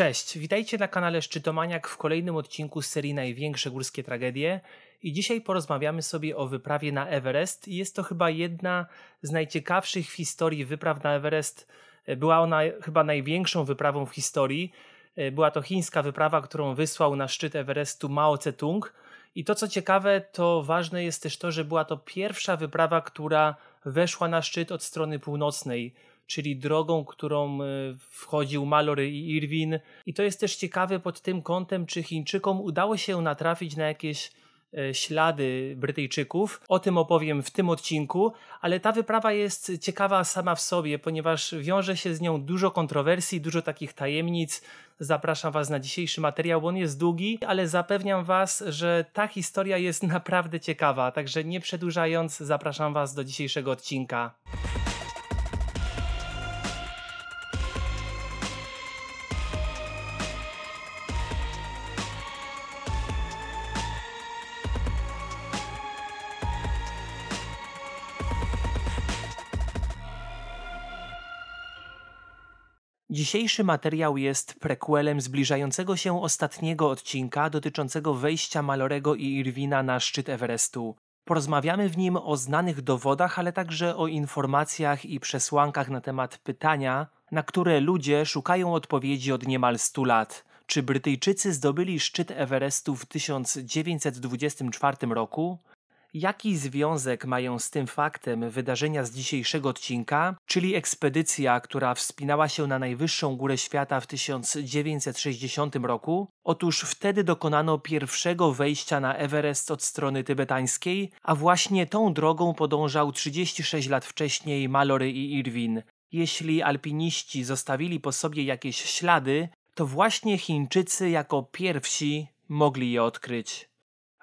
Cześć, witajcie na kanale Szczytomaniak w kolejnym odcinku serii Największe górskie tragedie i dzisiaj porozmawiamy sobie o wyprawie na Everest jest to chyba jedna z najciekawszych w historii wypraw na Everest. E, była ona chyba największą wyprawą w historii. E, była to chińska wyprawa, którą wysłał na szczyt Everestu Mao Tse-tung i to co ciekawe, to ważne jest też to, że była to pierwsza wyprawa, która weszła na szczyt od strony północnej czyli drogą, którą e, wchodził Malory i Irwin. I to jest też ciekawe pod tym kątem, czy Chińczykom udało się natrafić na jakieś e, ślady Brytyjczyków. O tym opowiem w tym odcinku, ale ta wyprawa jest ciekawa sama w sobie, ponieważ wiąże się z nią dużo kontrowersji, dużo takich tajemnic. Zapraszam Was na dzisiejszy materiał, bo on jest długi, ale zapewniam Was, że ta historia jest naprawdę ciekawa. Także nie przedłużając, zapraszam Was do dzisiejszego odcinka. Dzisiejszy materiał jest prequelem zbliżającego się ostatniego odcinka dotyczącego wejścia Malorego i Irwina na szczyt Everestu. Porozmawiamy w nim o znanych dowodach, ale także o informacjach i przesłankach na temat pytania, na które ludzie szukają odpowiedzi od niemal 100 lat. Czy Brytyjczycy zdobyli szczyt Everestu w 1924 roku? Jaki związek mają z tym faktem wydarzenia z dzisiejszego odcinka, czyli ekspedycja, która wspinała się na najwyższą górę świata w 1960 roku? Otóż wtedy dokonano pierwszego wejścia na Everest od strony tybetańskiej, a właśnie tą drogą podążał 36 lat wcześniej Mallory i Irwin. Jeśli alpiniści zostawili po sobie jakieś ślady, to właśnie Chińczycy jako pierwsi mogli je odkryć.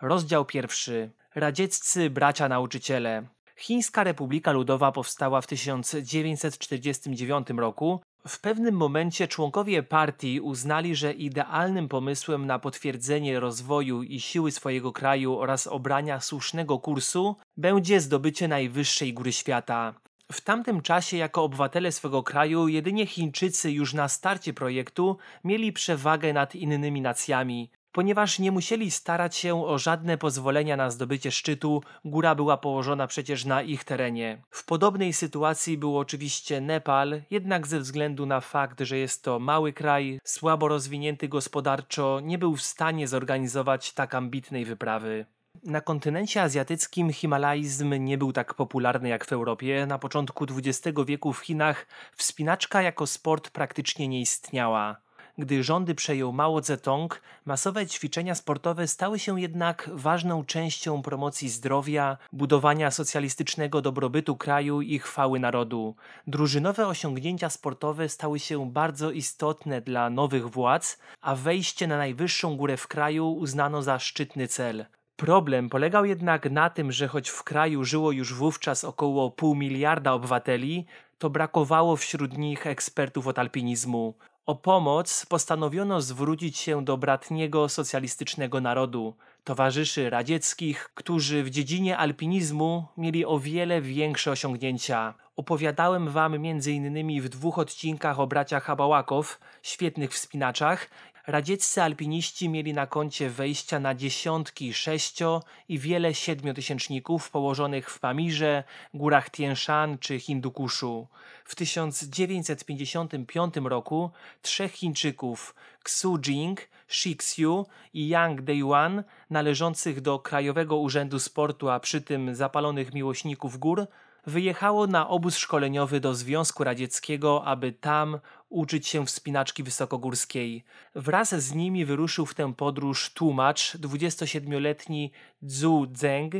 Rozdział pierwszy. Radzieccy bracia nauczyciele. Chińska Republika Ludowa powstała w 1949 roku. W pewnym momencie członkowie partii uznali, że idealnym pomysłem na potwierdzenie rozwoju i siły swojego kraju oraz obrania słusznego kursu będzie zdobycie najwyższej góry świata. W tamtym czasie, jako obywatele swego kraju, jedynie Chińczycy już na starcie projektu mieli przewagę nad innymi nacjami. Ponieważ nie musieli starać się o żadne pozwolenia na zdobycie szczytu, góra była położona przecież na ich terenie. W podobnej sytuacji był oczywiście Nepal, jednak ze względu na fakt, że jest to mały kraj, słabo rozwinięty gospodarczo, nie był w stanie zorganizować tak ambitnej wyprawy. Na kontynencie azjatyckim himalaizm nie był tak popularny jak w Europie. Na początku XX wieku w Chinach wspinaczka jako sport praktycznie nie istniała. Gdy rządy przejął Mao Zedong, masowe ćwiczenia sportowe stały się jednak ważną częścią promocji zdrowia, budowania socjalistycznego dobrobytu kraju i chwały narodu. Drużynowe osiągnięcia sportowe stały się bardzo istotne dla nowych władz, a wejście na najwyższą górę w kraju uznano za szczytny cel. Problem polegał jednak na tym, że choć w kraju żyło już wówczas około pół miliarda obywateli, to brakowało wśród nich ekspertów od alpinizmu. O pomoc postanowiono zwrócić się do bratniego socjalistycznego narodu, towarzyszy radzieckich, którzy w dziedzinie alpinizmu mieli o wiele większe osiągnięcia. Opowiadałem wam m.in. w dwóch odcinkach o braciach Habałakow, świetnych wspinaczach, Radzieccy alpiniści mieli na koncie wejścia na dziesiątki sześcio i wiele siedmiotysięczników położonych w Pamirze, górach Tien Shan czy Hindukuszu. W 1955 roku trzech Chińczyków, Xu Jing, Shi Xiu i Yang Deyuan, należących do Krajowego Urzędu Sportu, a przy tym zapalonych miłośników gór, wyjechało na obóz szkoleniowy do Związku Radzieckiego, aby tam uczyć się wspinaczki wysokogórskiej. Wraz z nimi wyruszył w tę podróż tłumacz, 27-letni Zhu Zeng,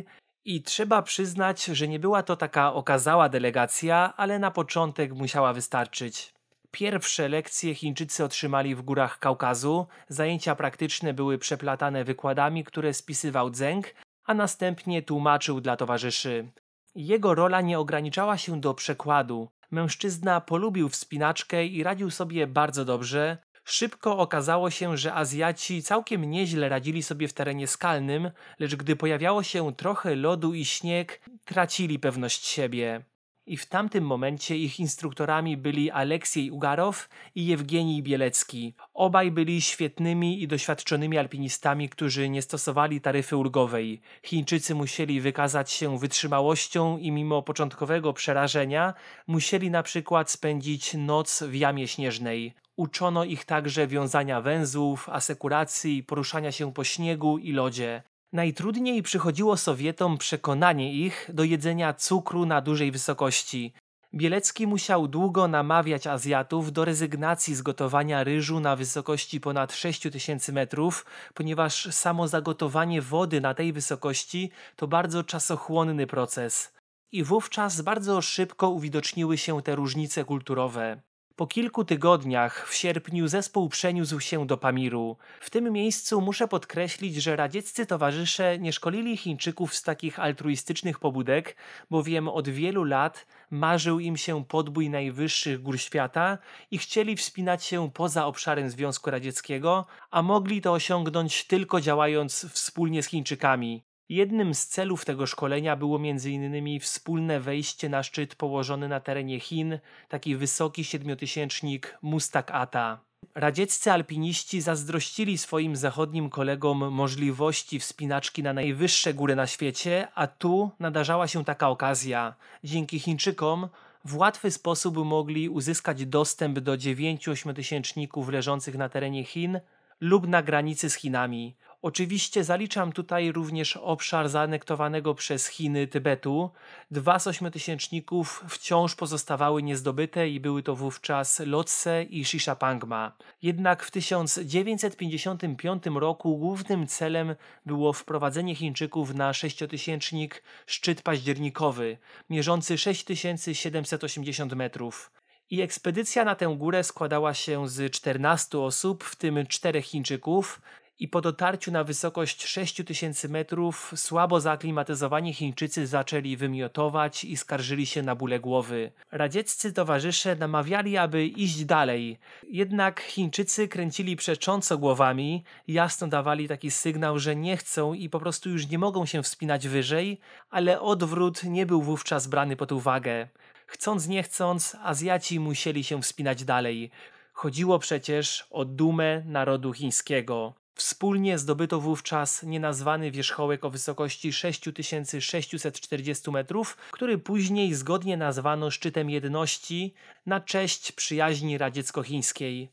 i trzeba przyznać, że nie była to taka okazała delegacja, ale na początek musiała wystarczyć. Pierwsze lekcje Chińczycy otrzymali w górach Kaukazu, zajęcia praktyczne były przeplatane wykładami, które spisywał Zeng, a następnie tłumaczył dla towarzyszy. Jego rola nie ograniczała się do przekładu. Mężczyzna polubił wspinaczkę i radził sobie bardzo dobrze. Szybko okazało się, że Azjaci całkiem nieźle radzili sobie w terenie skalnym, lecz gdy pojawiało się trochę lodu i śnieg, tracili pewność siebie i w tamtym momencie ich instruktorami byli Aleksiej Ugarow i Jewgenij Bielecki. Obaj byli świetnymi i doświadczonymi alpinistami, którzy nie stosowali taryfy ulgowej. Chińczycy musieli wykazać się wytrzymałością i mimo początkowego przerażenia musieli na przykład spędzić noc w jamie śnieżnej. Uczono ich także wiązania węzłów, asekuracji, poruszania się po śniegu i lodzie. Najtrudniej przychodziło Sowietom przekonanie ich do jedzenia cukru na dużej wysokości. Bielecki musiał długo namawiać Azjatów do rezygnacji z gotowania ryżu na wysokości ponad 6000 metrów, ponieważ samo zagotowanie wody na tej wysokości to bardzo czasochłonny proces. I wówczas bardzo szybko uwidoczniły się te różnice kulturowe. Po kilku tygodniach w sierpniu zespół przeniósł się do Pamiru. W tym miejscu muszę podkreślić, że radzieccy towarzysze nie szkolili Chińczyków z takich altruistycznych pobudek, bowiem od wielu lat marzył im się podbój najwyższych gór świata i chcieli wspinać się poza obszarem Związku Radzieckiego, a mogli to osiągnąć tylko działając wspólnie z Chińczykami. Jednym z celów tego szkolenia było m.in. wspólne wejście na szczyt położony na terenie Chin, taki wysoki siedmiotysięcznik Mustak Ata. Radzieccy alpiniści zazdrościli swoim zachodnim kolegom możliwości wspinaczki na najwyższe góry na świecie, a tu nadarzała się taka okazja. Dzięki Chińczykom w łatwy sposób mogli uzyskać dostęp do dziewięciu ośmiotysięczników leżących na terenie Chin lub na granicy z Chinami. Oczywiście zaliczam tutaj również obszar zaanektowanego przez Chiny Tybetu. Dwa z ośmiotysięczników wciąż pozostawały niezdobyte i były to wówczas Lotse i Shishapangma. Jednak w 1955 roku głównym celem było wprowadzenie Chińczyków na sześciotysięcznik szczyt październikowy, mierzący 6780 metrów i ekspedycja na tę górę składała się z 14 osób, w tym 4 Chińczyków i po dotarciu na wysokość 6000 metrów słabo zaaklimatyzowani Chińczycy zaczęli wymiotować i skarżyli się na bóle głowy. Radzieccy towarzysze namawiali, aby iść dalej, jednak Chińczycy kręcili przecząco głowami, jasno dawali taki sygnał, że nie chcą i po prostu już nie mogą się wspinać wyżej, ale odwrót nie był wówczas brany pod uwagę. Chcąc nie chcąc, Azjaci musieli się wspinać dalej. Chodziło przecież o dumę narodu chińskiego. Wspólnie zdobyto wówczas nienazwany wierzchołek o wysokości 6640 metrów, który później zgodnie nazwano szczytem jedności na cześć przyjaźni radziecko-chińskiej.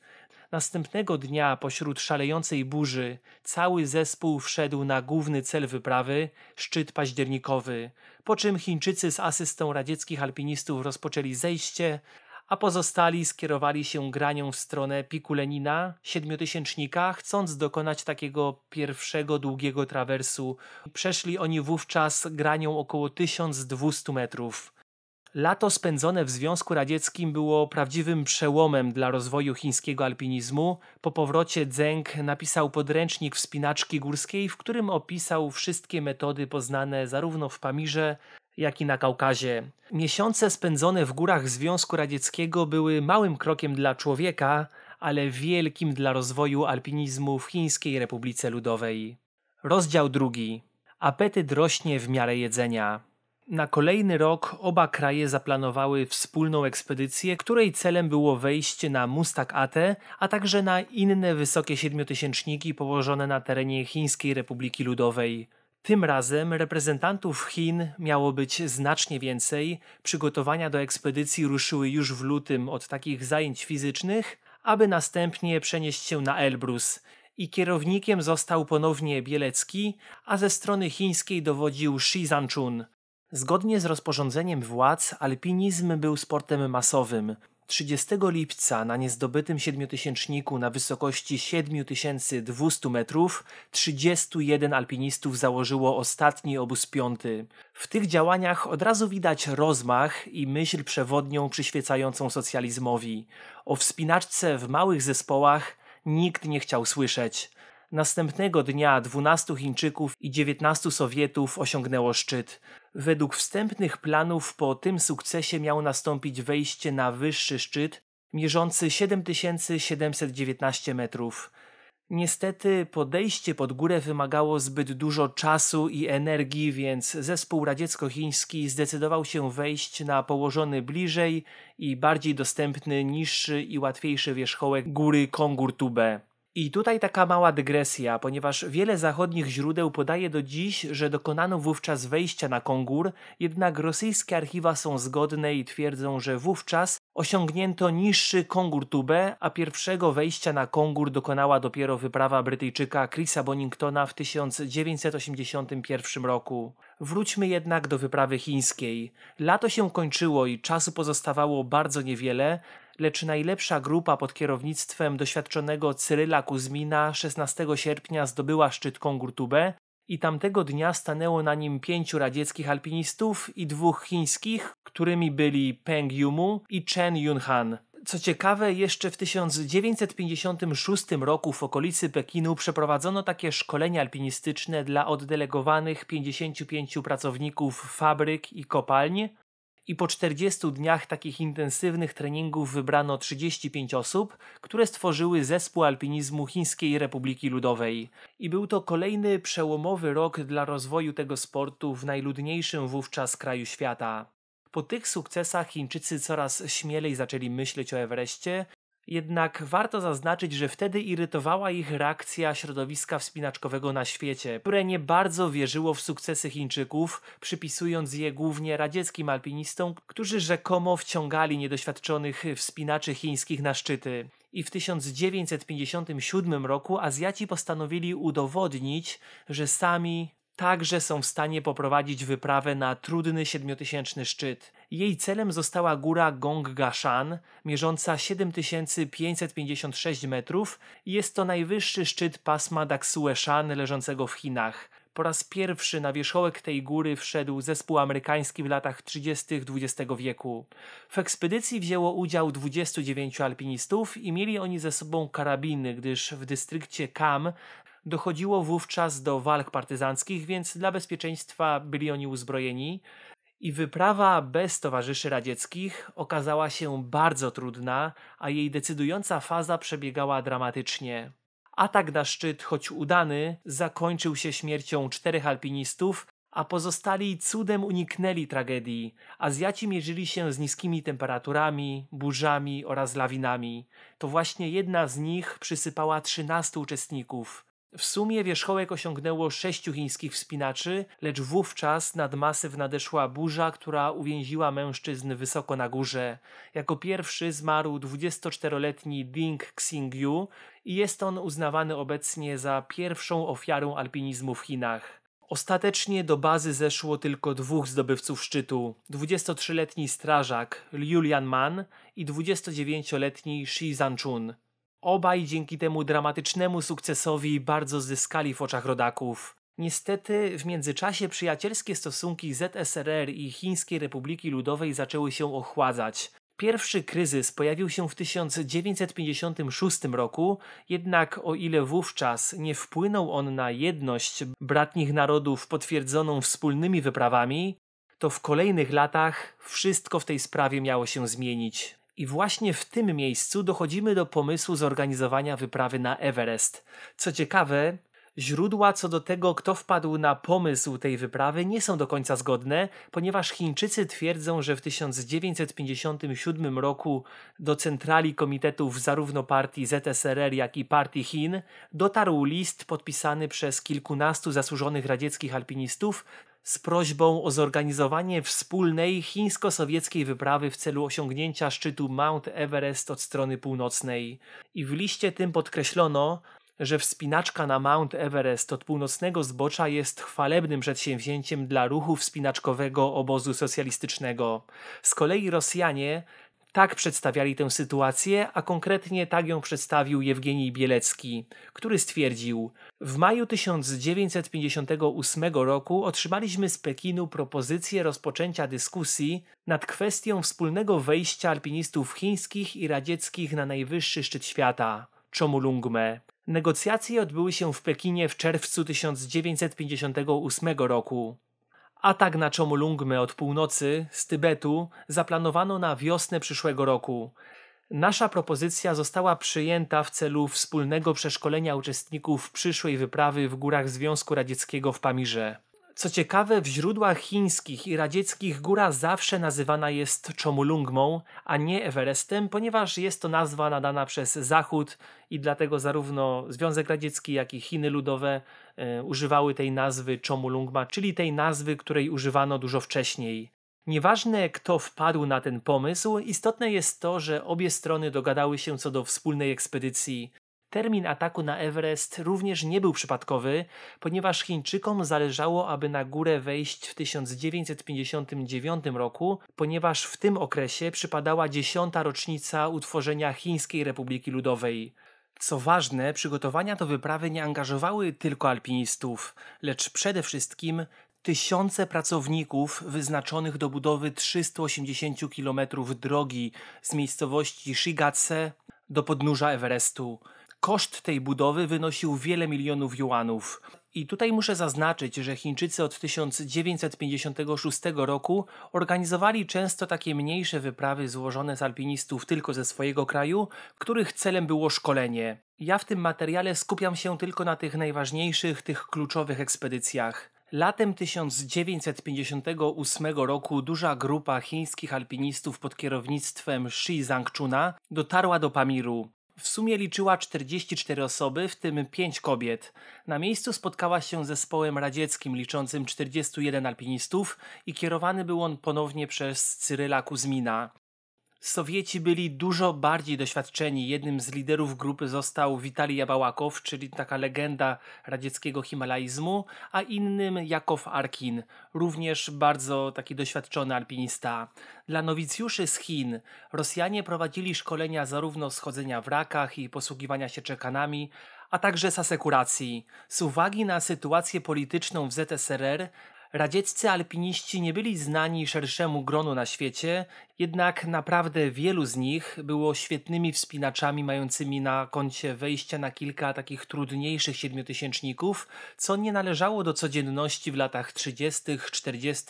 Następnego dnia pośród szalejącej burzy cały zespół wszedł na główny cel wyprawy szczyt październikowy, po czym Chińczycy z asystą radzieckich alpinistów rozpoczęli zejście, a pozostali skierowali się granią w stronę piku Lenina, siedmiotysięcznika, chcąc dokonać takiego pierwszego długiego trawersu. Przeszli oni wówczas granią około 1200 metrów. Lato spędzone w Związku Radzieckim było prawdziwym przełomem dla rozwoju chińskiego alpinizmu. Po powrocie Dzeng napisał podręcznik wspinaczki górskiej, w którym opisał wszystkie metody poznane zarówno w Pamirze, jak i na Kaukazie. Miesiące spędzone w górach Związku Radzieckiego były małym krokiem dla człowieka, ale wielkim dla rozwoju alpinizmu w Chińskiej Republice Ludowej. Rozdział drugi. Apetyt rośnie w miarę jedzenia. Na kolejny rok oba kraje zaplanowały wspólną ekspedycję, której celem było wejście na Mustak Ate, a także na inne wysokie siedmiotysięczniki położone na terenie Chińskiej Republiki Ludowej. Tym razem reprezentantów Chin miało być znacznie więcej. Przygotowania do ekspedycji ruszyły już w lutym od takich zajęć fizycznych, aby następnie przenieść się na Elbrus. I kierownikiem został ponownie Bielecki, a ze strony chińskiej dowodził Shi Zanchun. Zgodnie z rozporządzeniem władz, alpinizm był sportem masowym. 30 lipca na niezdobytym siedmiotysięczniku na wysokości 7200 metrów 31 alpinistów założyło ostatni obóz piąty. W tych działaniach od razu widać rozmach i myśl przewodnią przyświecającą socjalizmowi. O wspinaczce w małych zespołach nikt nie chciał słyszeć. Następnego dnia 12 Chińczyków i 19 Sowietów osiągnęło szczyt. Według wstępnych planów po tym sukcesie miało nastąpić wejście na wyższy szczyt, mierzący 7719 metrów. Niestety podejście pod górę wymagało zbyt dużo czasu i energii, więc zespół radziecko-chiński zdecydował się wejść na położony bliżej i bardziej dostępny niższy i łatwiejszy wierzchołek góry Kongur Kongurtube. I tutaj taka mała dygresja, ponieważ wiele zachodnich źródeł podaje do dziś, że dokonano wówczas wejścia na Kongur, jednak rosyjskie archiwa są zgodne i twierdzą, że wówczas osiągnięto niższy Kongur Tube, a pierwszego wejścia na Kongur dokonała dopiero wyprawa Brytyjczyka Chrisa Boningtona w 1981 roku. Wróćmy jednak do wyprawy chińskiej. Lato się kończyło i czasu pozostawało bardzo niewiele, lecz najlepsza grupa pod kierownictwem doświadczonego Cyryla Kuzmina 16 sierpnia zdobyła szczyt Kongurtube i tamtego dnia stanęło na nim pięciu radzieckich alpinistów i dwóch chińskich, którymi byli Peng Yumu i Chen Yunhan. Co ciekawe, jeszcze w 1956 roku w okolicy Pekinu przeprowadzono takie szkolenia alpinistyczne dla oddelegowanych 55 pracowników fabryk i kopalń, i po 40 dniach takich intensywnych treningów wybrano 35 osób, które stworzyły zespół alpinizmu Chińskiej Republiki Ludowej. I był to kolejny przełomowy rok dla rozwoju tego sportu w najludniejszym wówczas kraju świata. Po tych sukcesach Chińczycy coraz śmielej zaczęli myśleć o Everestie jednak warto zaznaczyć, że wtedy irytowała ich reakcja środowiska wspinaczkowego na świecie, które nie bardzo wierzyło w sukcesy Chińczyków, przypisując je głównie radzieckim alpinistom, którzy rzekomo wciągali niedoświadczonych wspinaczy chińskich na szczyty. I w 1957 roku Azjaci postanowili udowodnić, że sami także są w stanie poprowadzić wyprawę na trudny siedmiotysięczny szczyt. Jej celem została góra Gong Gashan, mierząca 7556 metrów. Jest to najwyższy szczyt pasma Daksue-shan leżącego w Chinach. Po raz pierwszy na wierzchołek tej góry wszedł zespół amerykański w latach 30. XX wieku. W ekspedycji wzięło udział 29 alpinistów i mieli oni ze sobą karabiny, gdyż w dystrykcie Kam Dochodziło wówczas do walk partyzanckich, więc dla bezpieczeństwa byli oni uzbrojeni. I wyprawa bez towarzyszy radzieckich okazała się bardzo trudna, a jej decydująca faza przebiegała dramatycznie. Atak na szczyt, choć udany, zakończył się śmiercią czterech alpinistów, a pozostali cudem uniknęli tragedii. Azjaci mierzyli się z niskimi temperaturami, burzami oraz lawinami. To właśnie jedna z nich przysypała 13 uczestników. W sumie wierzchołek osiągnęło sześciu chińskich wspinaczy, lecz wówczas nad masyw nadeszła burza, która uwięziła mężczyzn wysoko na górze. Jako pierwszy zmarł 24-letni Ding Xingyu i jest on uznawany obecnie za pierwszą ofiarę alpinizmu w Chinach. Ostatecznie do bazy zeszło tylko dwóch zdobywców szczytu: 23-letni strażak Liu Lianman i 29-letni Shi Zanchun. Obaj dzięki temu dramatycznemu sukcesowi bardzo zyskali w oczach rodaków. Niestety, w międzyczasie przyjacielskie stosunki ZSRR i Chińskiej Republiki Ludowej zaczęły się ochładzać. Pierwszy kryzys pojawił się w 1956 roku, jednak o ile wówczas nie wpłynął on na jedność bratnich narodów potwierdzoną wspólnymi wyprawami, to w kolejnych latach wszystko w tej sprawie miało się zmienić. I właśnie w tym miejscu dochodzimy do pomysłu zorganizowania wyprawy na Everest. Co ciekawe, źródła co do tego, kto wpadł na pomysł tej wyprawy, nie są do końca zgodne, ponieważ Chińczycy twierdzą, że w 1957 roku do centrali komitetów zarówno partii ZSRR, jak i partii Chin dotarł list podpisany przez kilkunastu zasłużonych radzieckich alpinistów z prośbą o zorganizowanie wspólnej chińsko-sowieckiej wyprawy w celu osiągnięcia szczytu Mount Everest od strony północnej. I w liście tym podkreślono, że wspinaczka na Mount Everest od północnego zbocza jest chwalebnym przedsięwzięciem dla ruchu wspinaczkowego obozu socjalistycznego. Z kolei Rosjanie tak przedstawiali tę sytuację, a konkretnie tak ją przedstawił Jewgenij Bielecki, który stwierdził: W maju 1958 roku otrzymaliśmy z Pekinu propozycję rozpoczęcia dyskusji nad kwestią wspólnego wejścia alpinistów chińskich i radzieckich na najwyższy szczyt świata Chomulungme. Negocjacje odbyły się w Pekinie w czerwcu 1958 roku. Atak na Chomolungmę od północy, z Tybetu, zaplanowano na wiosnę przyszłego roku. Nasza propozycja została przyjęta w celu wspólnego przeszkolenia uczestników przyszłej wyprawy w górach Związku Radzieckiego w Pamirze. Co ciekawe, w źródłach chińskich i radzieckich góra zawsze nazywana jest Chomolungmą, a nie Everestem, ponieważ jest to nazwa nadana przez Zachód i dlatego zarówno Związek Radziecki, jak i Chiny Ludowe E, używały tej nazwy Chomulungma, czyli tej nazwy, której używano dużo wcześniej. Nieważne kto wpadł na ten pomysł, istotne jest to, że obie strony dogadały się co do wspólnej ekspedycji. Termin ataku na Everest również nie był przypadkowy, ponieważ Chińczykom zależało, aby na górę wejść w 1959 roku, ponieważ w tym okresie przypadała dziesiąta rocznica utworzenia Chińskiej Republiki Ludowej. Co ważne, przygotowania do wyprawy nie angażowały tylko alpinistów, lecz przede wszystkim tysiące pracowników wyznaczonych do budowy 380 km drogi z miejscowości Shigatse do podnóża Everestu. Koszt tej budowy wynosił wiele milionów juanów. I tutaj muszę zaznaczyć, że Chińczycy od 1956 roku organizowali często takie mniejsze wyprawy złożone z alpinistów tylko ze swojego kraju, których celem było szkolenie. Ja w tym materiale skupiam się tylko na tych najważniejszych, tych kluczowych ekspedycjach. Latem 1958 roku duża grupa chińskich alpinistów pod kierownictwem Shi Zhangchuna dotarła do Pamiru. W sumie liczyła 44 osoby, w tym 5 kobiet. Na miejscu spotkała się z zespołem radzieckim liczącym 41 alpinistów i kierowany był on ponownie przez Cyryla Kuzmina. Sowieci byli dużo bardziej doświadczeni. Jednym z liderów grupy został Witalij Jabałakow, czyli taka legenda radzieckiego himalaizmu, a innym Jakow Arkin, również bardzo taki doświadczony alpinista. Dla nowicjuszy z Chin Rosjanie prowadzili szkolenia zarówno schodzenia w rakach i posługiwania się czekanami, a także z asekuracji. Z uwagi na sytuację polityczną w ZSRR Radzieccy alpiniści nie byli znani szerszemu gronu na świecie, jednak naprawdę wielu z nich było świetnymi wspinaczami mającymi na koncie wejścia na kilka takich trudniejszych siedmiotysięczników, co nie należało do codzienności w latach 30., 40.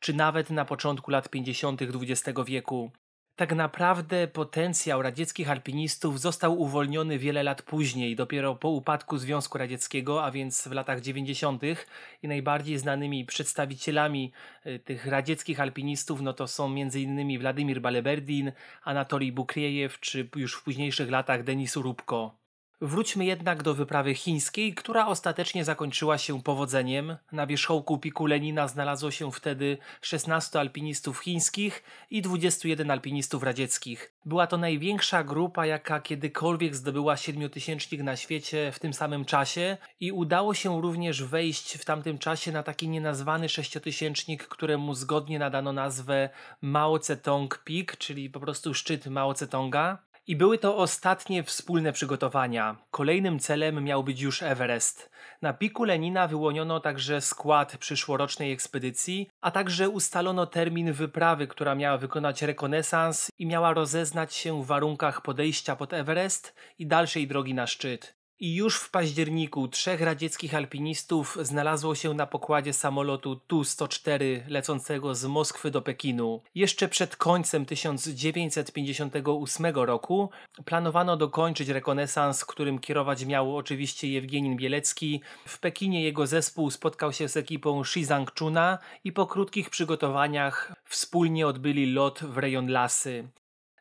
czy nawet na początku lat 50. XX wieku tak naprawdę potencjał radzieckich alpinistów został uwolniony wiele lat później, dopiero po upadku Związku Radzieckiego, a więc w latach 90. i najbardziej znanymi przedstawicielami y, tych radzieckich alpinistów no to są m.in. Władimir Baleberdin, Anatolij Bukriejew czy już w późniejszych latach Denis Rubko. Wróćmy jednak do wyprawy chińskiej, która ostatecznie zakończyła się powodzeniem. Na wierzchołku Piku Lenina znalazło się wtedy 16 alpinistów chińskich i 21 alpinistów radzieckich. Była to największa grupa, jaka kiedykolwiek zdobyła siedmiotysięcznik na świecie w tym samym czasie i udało się również wejść w tamtym czasie na taki nienazwany sześciotysięcznik, któremu zgodnie nadano nazwę Mao Tse Tong Peak, czyli po prostu szczyt Mao Tse Tonga. I były to ostatnie wspólne przygotowania. Kolejnym celem miał być już Everest. Na piku Lenina wyłoniono także skład przyszłorocznej ekspedycji, a także ustalono termin wyprawy, która miała wykonać rekonesans i miała rozeznać się w warunkach podejścia pod Everest i dalszej drogi na szczyt. I już w październiku trzech radzieckich alpinistów znalazło się na pokładzie samolotu Tu-104 lecącego z Moskwy do Pekinu. Jeszcze przed końcem 1958 roku planowano dokończyć rekonesans, którym kierować miał oczywiście Jewgenin Bielecki. W Pekinie jego zespół spotkał się z ekipą Shizangchuna i po krótkich przygotowaniach wspólnie odbyli lot w rejon Lasy.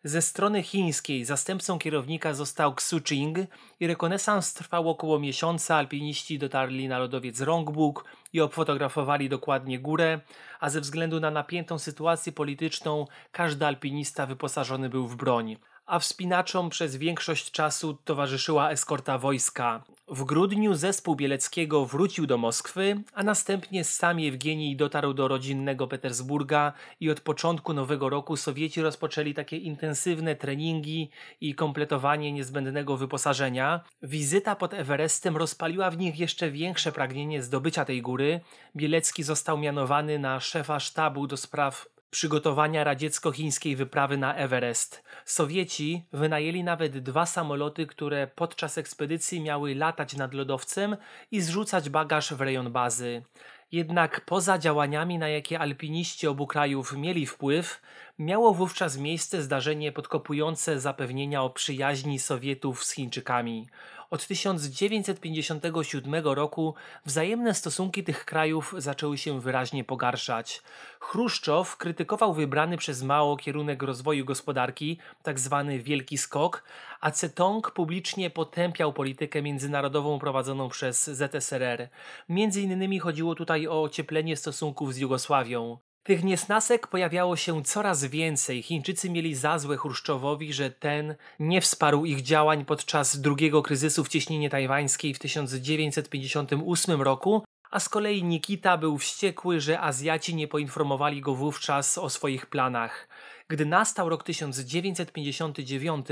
Ze strony chińskiej zastępcą kierownika został Xu Qing i rekonesans trwał około miesiąca. Alpiniści dotarli na lodowiec Rongbuk i obfotografowali dokładnie górę, a ze względu na napiętą sytuację polityczną każdy alpinista wyposażony był w broń a wspinaczom przez większość czasu towarzyszyła eskorta wojska. W grudniu zespół Bieleckiego wrócił do Moskwy, a następnie sam Jewgenij dotarł do rodzinnego Petersburga i od początku nowego roku Sowieci rozpoczęli takie intensywne treningi i kompletowanie niezbędnego wyposażenia. Wizyta pod Everestem rozpaliła w nich jeszcze większe pragnienie zdobycia tej góry. Bielecki został mianowany na szefa sztabu do spraw przygotowania radziecko-chińskiej wyprawy na Everest. Sowieci wynajęli nawet dwa samoloty, które podczas ekspedycji miały latać nad lodowcem i zrzucać bagaż w rejon bazy. Jednak poza działaniami, na jakie alpiniści obu krajów mieli wpływ, miało wówczas miejsce zdarzenie podkopujące zapewnienia o przyjaźni Sowietów z Chińczykami. Od 1957 roku wzajemne stosunki tych krajów zaczęły się wyraźnie pogarszać. Chruszczow krytykował wybrany przez Mao kierunek rozwoju gospodarki, tzw. Tak wielki skok, a Cetong publicznie potępiał politykę międzynarodową prowadzoną przez ZSRR. Między innymi chodziło tutaj o ocieplenie stosunków z Jugosławią. Tych niesnasek pojawiało się coraz więcej. Chińczycy mieli za złe Chruszczowowi, że ten nie wsparł ich działań podczas drugiego kryzysu w cieśninie tajwańskiej w 1958 roku, a z kolei Nikita był wściekły, że Azjaci nie poinformowali go wówczas o swoich planach. Gdy nastał rok 1959,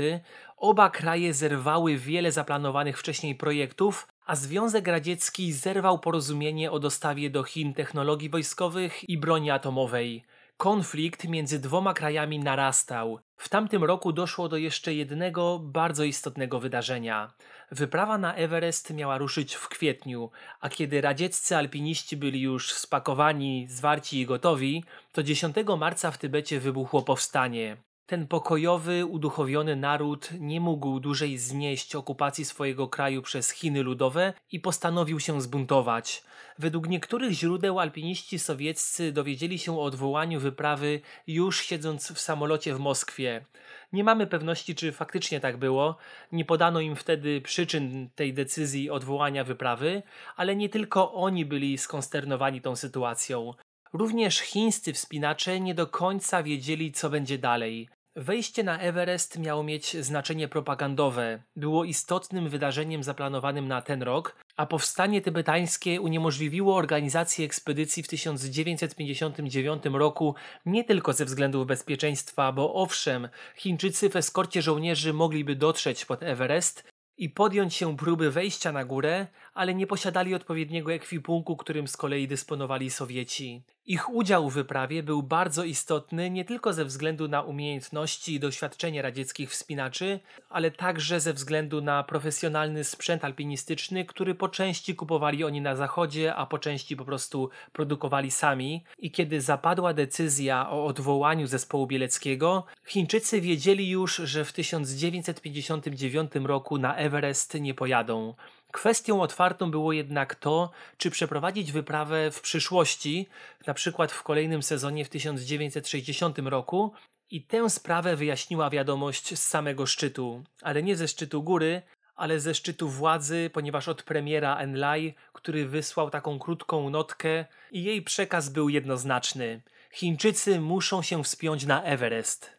oba kraje zerwały wiele zaplanowanych wcześniej projektów, a Związek Radziecki zerwał porozumienie o dostawie do Chin technologii wojskowych i broni atomowej. Konflikt między dwoma krajami narastał. W tamtym roku doszło do jeszcze jednego bardzo istotnego wydarzenia. Wyprawa na Everest miała ruszyć w kwietniu, a kiedy radzieccy alpiniści byli już spakowani, zwarci i gotowi, to 10 marca w Tybecie wybuchło powstanie. Ten pokojowy, uduchowiony naród nie mógł dłużej znieść okupacji swojego kraju przez Chiny Ludowe i postanowił się zbuntować. Według niektórych źródeł alpiniści sowieccy dowiedzieli się o odwołaniu wyprawy już siedząc w samolocie w Moskwie. Nie mamy pewności, czy faktycznie tak było. Nie podano im wtedy przyczyn tej decyzji odwołania wyprawy, ale nie tylko oni byli skonsternowani tą sytuacją. Również chińscy wspinacze nie do końca wiedzieli, co będzie dalej. Wejście na Everest miało mieć znaczenie propagandowe. Było istotnym wydarzeniem zaplanowanym na ten rok, a powstanie tybetańskie uniemożliwiło organizację ekspedycji w 1959 roku nie tylko ze względów bezpieczeństwa, bo owszem, Chińczycy w eskorcie żołnierzy mogliby dotrzeć pod Everest i podjąć się próby wejścia na górę, ale nie posiadali odpowiedniego ekwipunku, którym z kolei dysponowali Sowieci. Ich udział w wyprawie był bardzo istotny nie tylko ze względu na umiejętności i doświadczenie radzieckich wspinaczy, ale także ze względu na profesjonalny sprzęt alpinistyczny, który po części kupowali oni na zachodzie, a po części po prostu produkowali sami. I kiedy zapadła decyzja o odwołaniu zespołu bieleckiego, Chińczycy wiedzieli już, że w 1959 roku na Everest nie pojadą. Kwestią otwartą było jednak to, czy przeprowadzić wyprawę w przyszłości, na przykład w kolejnym sezonie w 1960 roku, i tę sprawę wyjaśniła wiadomość z samego szczytu, ale nie ze szczytu góry, ale ze szczytu władzy, ponieważ od premiera Enlai, który wysłał taką krótką notkę i jej przekaz był jednoznaczny. Chińczycy muszą się wspiąć na Everest.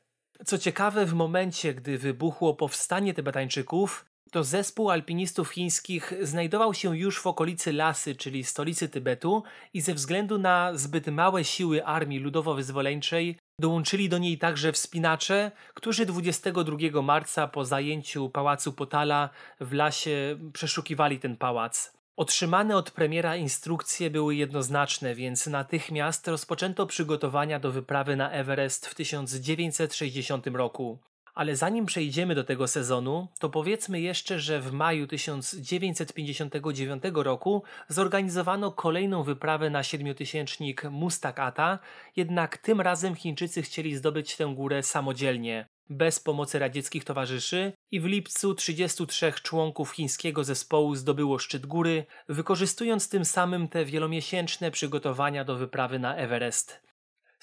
Co ciekawe, w momencie, gdy wybuchło powstanie Tybetańczyków, to zespół alpinistów chińskich znajdował się już w okolicy Lasy, czyli stolicy Tybetu, i ze względu na zbyt małe siły armii ludowo-wyzwoleńczej dołączyli do niej także wspinacze, którzy 22 marca po zajęciu pałacu Potala w lasie przeszukiwali ten pałac. Otrzymane od premiera instrukcje były jednoznaczne, więc natychmiast rozpoczęto przygotowania do wyprawy na Everest w 1960 roku. Ale zanim przejdziemy do tego sezonu, to powiedzmy jeszcze, że w maju 1959 roku zorganizowano kolejną wyprawę na siedmiotysięcznik Mustak Ata, jednak tym razem Chińczycy chcieli zdobyć tę górę samodzielnie, bez pomocy radzieckich towarzyszy i w lipcu 33 członków chińskiego zespołu zdobyło szczyt góry, wykorzystując tym samym te wielomiesięczne przygotowania do wyprawy na Everest.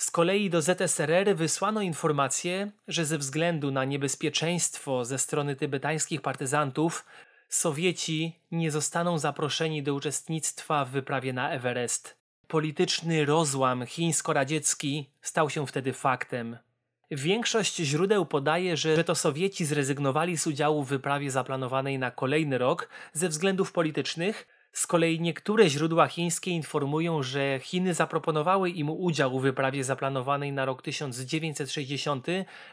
Z kolei do ZSRR wysłano informację, że ze względu na niebezpieczeństwo ze strony tybetańskich partyzantów, Sowieci nie zostaną zaproszeni do uczestnictwa w wyprawie na Everest. Polityczny rozłam chińsko-radziecki stał się wtedy faktem. Większość źródeł podaje, że to Sowieci zrezygnowali z udziału w wyprawie zaplanowanej na kolejny rok ze względów politycznych, z kolei niektóre źródła chińskie informują, że Chiny zaproponowały im udział w wyprawie zaplanowanej na rok 1960,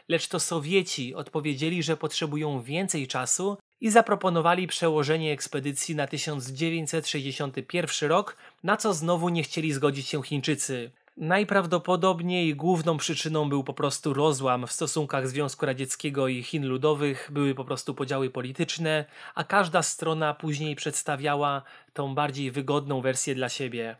lecz to Sowieci odpowiedzieli, że potrzebują więcej czasu i zaproponowali przełożenie ekspedycji na 1961 rok, na co znowu nie chcieli zgodzić się Chińczycy. Najprawdopodobniej główną przyczyną był po prostu rozłam w stosunkach Związku Radzieckiego i Chin Ludowych, były po prostu podziały polityczne, a każda strona później przedstawiała tą bardziej wygodną wersję dla siebie.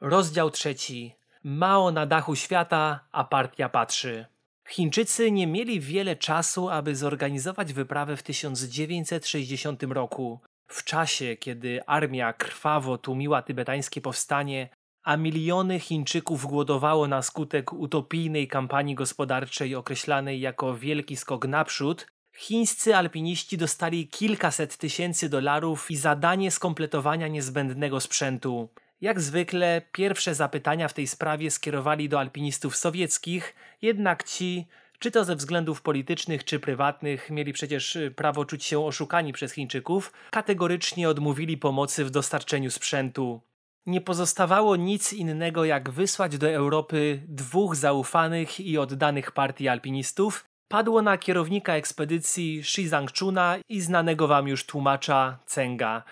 Rozdział trzeci. Mao na dachu świata, a partia patrzy. Chińczycy nie mieli wiele czasu, aby zorganizować wyprawę w 1960 roku. W czasie, kiedy armia krwawo tłumiła tybetańskie powstanie, a miliony Chińczyków głodowało na skutek utopijnej kampanii gospodarczej określanej jako wielki skok naprzód, chińscy alpiniści dostali kilkaset tysięcy dolarów i zadanie skompletowania niezbędnego sprzętu. Jak zwykle pierwsze zapytania w tej sprawie skierowali do alpinistów sowieckich, jednak ci, czy to ze względów politycznych, czy prywatnych, mieli przecież y, prawo czuć się oszukani przez Chińczyków, kategorycznie odmówili pomocy w dostarczeniu sprzętu nie pozostawało nic innego jak wysłać do Europy dwóch zaufanych i oddanych partii alpinistów, padło na kierownika ekspedycji Shi Zhangchuna i znanego wam już tłumacza Cenga.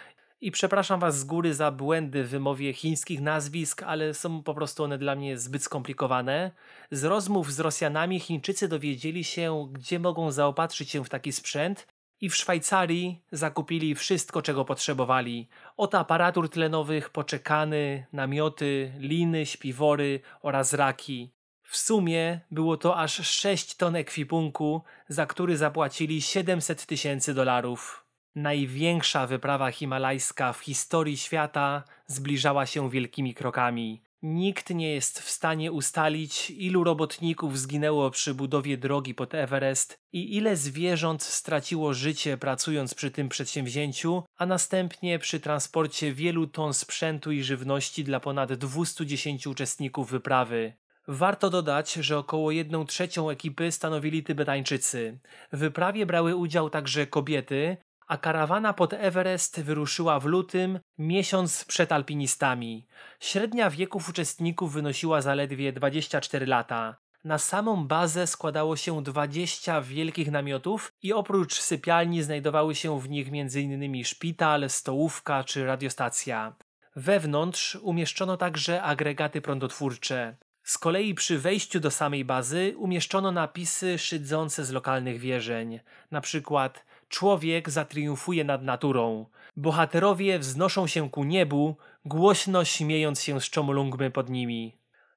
I przepraszam was z góry za błędy w wymowie chińskich nazwisk, ale są po prostu one dla mnie zbyt skomplikowane. Z rozmów z Rosjanami Chińczycy dowiedzieli się, gdzie mogą zaopatrzyć się w taki sprzęt i w Szwajcarii zakupili wszystko, czego potrzebowali. Od aparatur tlenowych, poczekany, namioty, liny, śpiwory oraz raki. W sumie było to aż 6 ton ekwipunku, za który zapłacili 700 tysięcy dolarów. Największa wyprawa himalajska w historii świata zbliżała się wielkimi krokami. Nikt nie jest w stanie ustalić, ilu robotników zginęło przy budowie drogi pod Everest i ile zwierząt straciło życie pracując przy tym przedsięwzięciu, a następnie przy transporcie wielu ton sprzętu i żywności dla ponad 210 uczestników wyprawy. Warto dodać, że około 1 trzecią ekipy stanowili Tybetańczycy. W wyprawie brały udział także kobiety, a karawana pod Everest wyruszyła w lutym, miesiąc przed alpinistami. Średnia wieków uczestników wynosiła zaledwie 24 lata. Na samą bazę składało się 20 wielkich namiotów i oprócz sypialni znajdowały się w nich m.in. szpital, stołówka czy radiostacja. Wewnątrz umieszczono także agregaty prądotwórcze. Z kolei przy wejściu do samej bazy umieszczono napisy szydzące z lokalnych wierzeń, na przykład człowiek zatriumfuje nad naturą. Bohaterowie wznoszą się ku niebu, głośno śmiejąc się z czomolungmy pod nimi.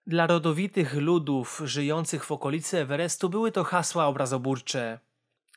Dla rodowitych ludów żyjących w okolicy Everestu były to hasła obrazoburcze.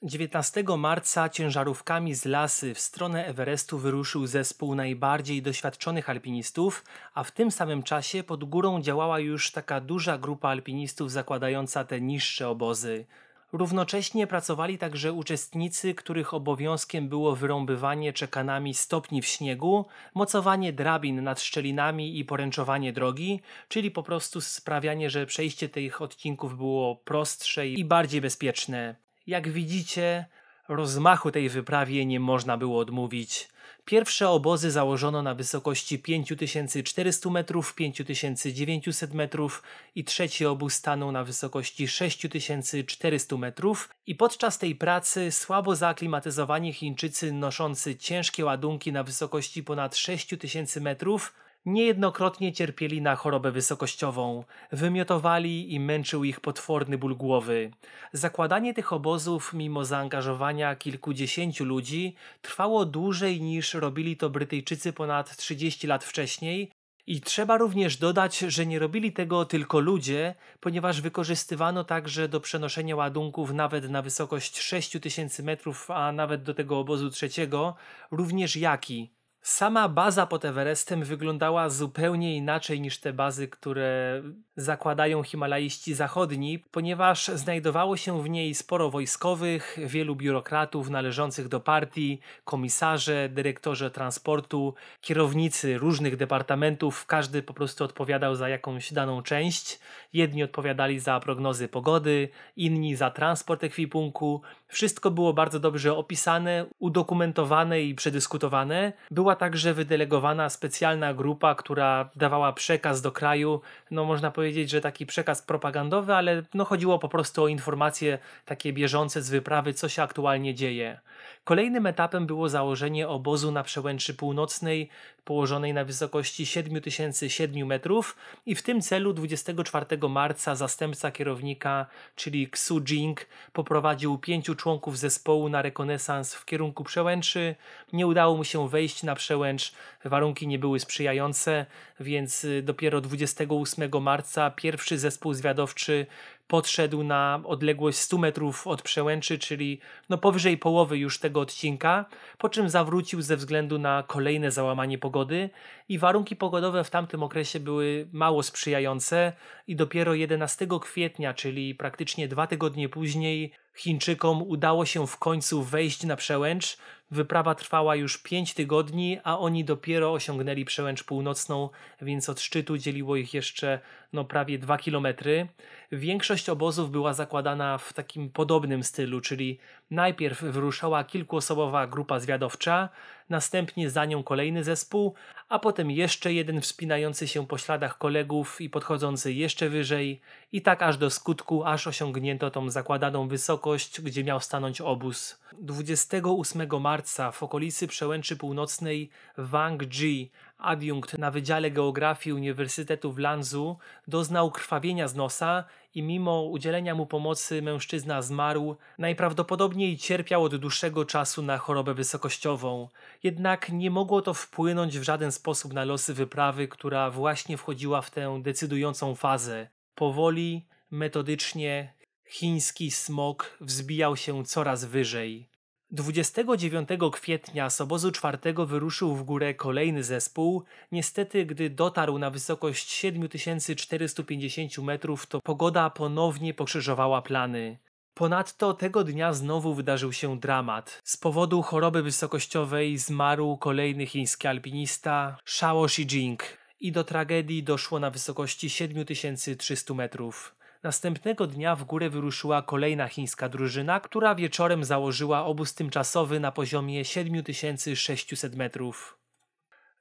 19 marca ciężarówkami z lasy w stronę Everestu wyruszył zespół najbardziej doświadczonych alpinistów, a w tym samym czasie pod górą działała już taka duża grupa alpinistów zakładająca te niższe obozy. Równocześnie pracowali także uczestnicy, których obowiązkiem było wyrąbywanie czekanami stopni w śniegu, mocowanie drabin nad szczelinami i poręczowanie drogi, czyli po prostu sprawianie, że przejście tych odcinków było prostsze i bardziej bezpieczne. Jak widzicie, rozmachu tej wyprawie nie można było odmówić. Pierwsze obozy założono na wysokości 5400 metrów, 5900 metrów i trzeci obóz stanął na wysokości 6400 metrów i podczas tej pracy słabo zaaklimatyzowani Chińczycy noszący ciężkie ładunki na wysokości ponad 6000 metrów Niejednokrotnie cierpieli na chorobę wysokościową, wymiotowali i męczył ich potworny ból głowy. Zakładanie tych obozów, mimo zaangażowania kilkudziesięciu ludzi, trwało dłużej niż robili to Brytyjczycy ponad 30 lat wcześniej. I trzeba również dodać, że nie robili tego tylko ludzie, ponieważ wykorzystywano także do przenoszenia ładunków nawet na wysokość 6000 metrów, a nawet do tego obozu trzeciego, również jaki Sama baza pod Everestem wyglądała zupełnie inaczej niż te bazy, które zakładają Himalaiści zachodni, ponieważ znajdowało się w niej sporo wojskowych, wielu biurokratów należących do partii, komisarze, dyrektorzy transportu, kierownicy różnych departamentów, każdy po prostu odpowiadał za jakąś daną część. Jedni odpowiadali za prognozy pogody, inni za transport ekwipunku, wszystko było bardzo dobrze opisane, udokumentowane i przedyskutowane. Była także wydelegowana specjalna grupa, która dawała przekaz do kraju. No można powiedzieć, że taki przekaz propagandowy, ale no chodziło po prostu o informacje takie bieżące z wyprawy, co się aktualnie dzieje. Kolejnym etapem było założenie obozu na przełęczy północnej, położonej na wysokości 7007 metrów i w tym celu 24 marca zastępca kierownika, czyli Xu Jing, poprowadził pięciu członków zespołu na rekonesans w kierunku przełęczy. Nie udało mu się wejść na przełęcz, warunki nie były sprzyjające, więc y, dopiero 28 marca pierwszy zespół zwiadowczy podszedł na odległość 100 metrów od przełęczy, czyli no powyżej połowy już tego odcinka, po czym zawrócił ze względu na kolejne załamanie pogody i warunki pogodowe w tamtym okresie były mało sprzyjające i dopiero 11 kwietnia, czyli praktycznie dwa tygodnie później, Chińczykom udało się w końcu wejść na przełęcz. Wyprawa trwała już 5 tygodni, a oni dopiero osiągnęli przełęcz północną, więc od szczytu dzieliło ich jeszcze no, prawie 2 kilometry. Większość obozów była zakładana w takim podobnym stylu, czyli najpierw wyruszała kilkuosobowa grupa zwiadowcza, następnie za nią kolejny zespół, a potem jeszcze jeden wspinający się po śladach kolegów i podchodzący jeszcze wyżej, i tak aż do skutku, aż osiągnięto tą zakładaną wysokość, gdzie miał stanąć obóz. 28 marca w okolicy przełęczy północnej Wang Ji Adiunkt na Wydziale Geografii Uniwersytetu w Lanzu doznał krwawienia z nosa i mimo udzielenia mu pomocy mężczyzna zmarł, najprawdopodobniej cierpiał od dłuższego czasu na chorobę wysokościową. Jednak nie mogło to wpłynąć w żaden sposób na losy wyprawy, która właśnie wchodziła w tę decydującą fazę. Powoli, metodycznie, chiński smok wzbijał się coraz wyżej. 29 kwietnia z obozu czwartego wyruszył w górę kolejny zespół. Niestety, gdy dotarł na wysokość 7450 metrów, to pogoda ponownie pokrzyżowała plany. Ponadto tego dnia znowu wydarzył się dramat. Z powodu choroby wysokościowej zmarł kolejny chiński alpinista Shao Shijing i do tragedii doszło na wysokości 7300 metrów. Następnego dnia w górę wyruszyła kolejna chińska drużyna, która wieczorem założyła obóz tymczasowy na poziomie 7600 metrów.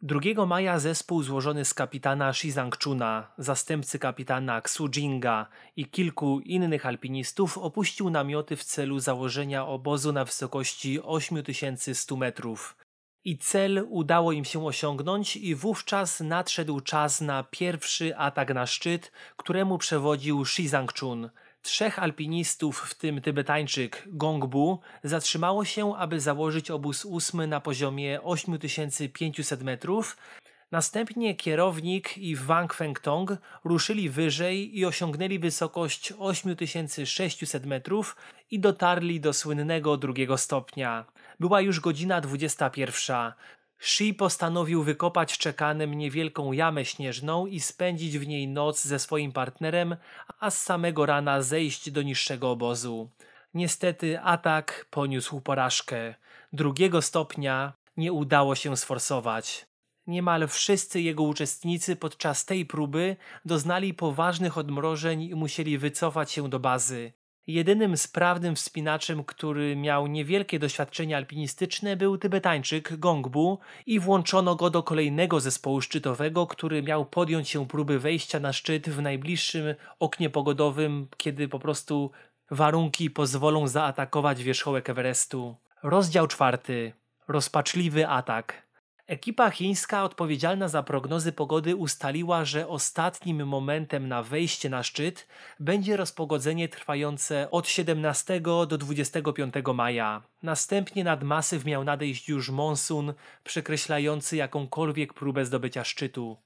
2 maja zespół złożony z kapitana Shizangchuna, zastępcy kapitana Xu Jinga i kilku innych alpinistów opuścił namioty w celu założenia obozu na wysokości 8100 metrów i cel udało im się osiągnąć i wówczas nadszedł czas na pierwszy atak na szczyt, któremu przewodził Shizangchun. Trzech alpinistów, w tym Tybetańczyk Gongbu, zatrzymało się, aby założyć obóz ósmy na poziomie 8500 metrów. Następnie kierownik i Wang Fengtong ruszyli wyżej i osiągnęli wysokość 8600 metrów i dotarli do słynnego drugiego stopnia. Była już godzina 21. Shi postanowił wykopać czekanem niewielką jamę śnieżną i spędzić w niej noc ze swoim partnerem, a z samego rana zejść do niższego obozu. Niestety atak poniósł porażkę. Drugiego stopnia nie udało się sforsować. Niemal wszyscy jego uczestnicy podczas tej próby doznali poważnych odmrożeń i musieli wycofać się do bazy. Jedynym sprawnym wspinaczem, który miał niewielkie doświadczenie alpinistyczne, był Tybetańczyk Gongbu i włączono go do kolejnego zespołu szczytowego, który miał podjąć się próby wejścia na szczyt w najbliższym oknie pogodowym, kiedy po prostu warunki pozwolą zaatakować wierzchołek Everestu. Rozdział czwarty. Rozpaczliwy atak. Ekipa chińska odpowiedzialna za prognozy pogody ustaliła, że ostatnim momentem na wejście na szczyt będzie rozpogodzenie trwające od 17 do 25 maja. Następnie nad masyw miał nadejść już monsun, przekreślający jakąkolwiek próbę zdobycia szczytu.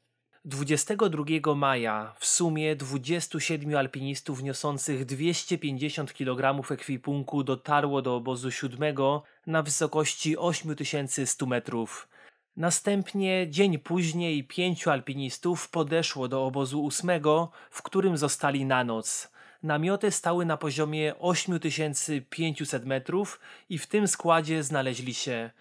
22 maja w sumie 27 alpinistów niosących 250 kg ekwipunku dotarło do obozu siódmego na wysokości 8100 metrów. Następnie dzień później pięciu alpinistów podeszło do obozu ósmego, w którym zostali na noc. Namioty stały na poziomie 8500 metrów i w tym składzie znaleźli się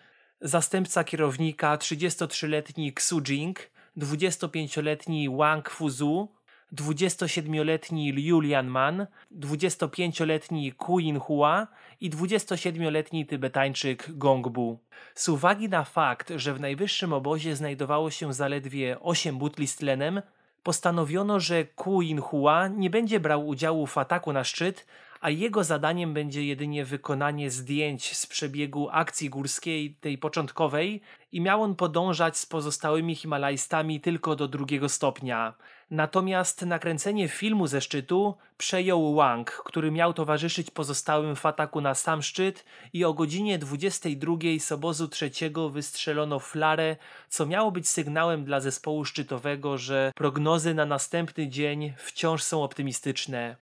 zastępca kierownika 33-letni Xu Jing, 25-letni Wang Fuzu, 27-letni Liulian Man, 25-letni Kuin Hua i 27-letni Tybetańczyk Gongbu. Z uwagi na fakt, że w najwyższym obozie znajdowało się zaledwie 8 butli z tlenem, postanowiono, że Kuin Hua nie będzie brał udziału w ataku na szczyt, a jego zadaniem będzie jedynie wykonanie zdjęć z przebiegu akcji górskiej, tej początkowej, i miał on podążać z pozostałymi Himalajstami tylko do drugiego stopnia. Natomiast nakręcenie filmu ze szczytu przejął Wang, który miał towarzyszyć pozostałym w ataku na sam szczyt i o godzinie 22 z obozu trzeciego wystrzelono flarę, co miało być sygnałem dla zespołu szczytowego, że prognozy na następny dzień wciąż są optymistyczne.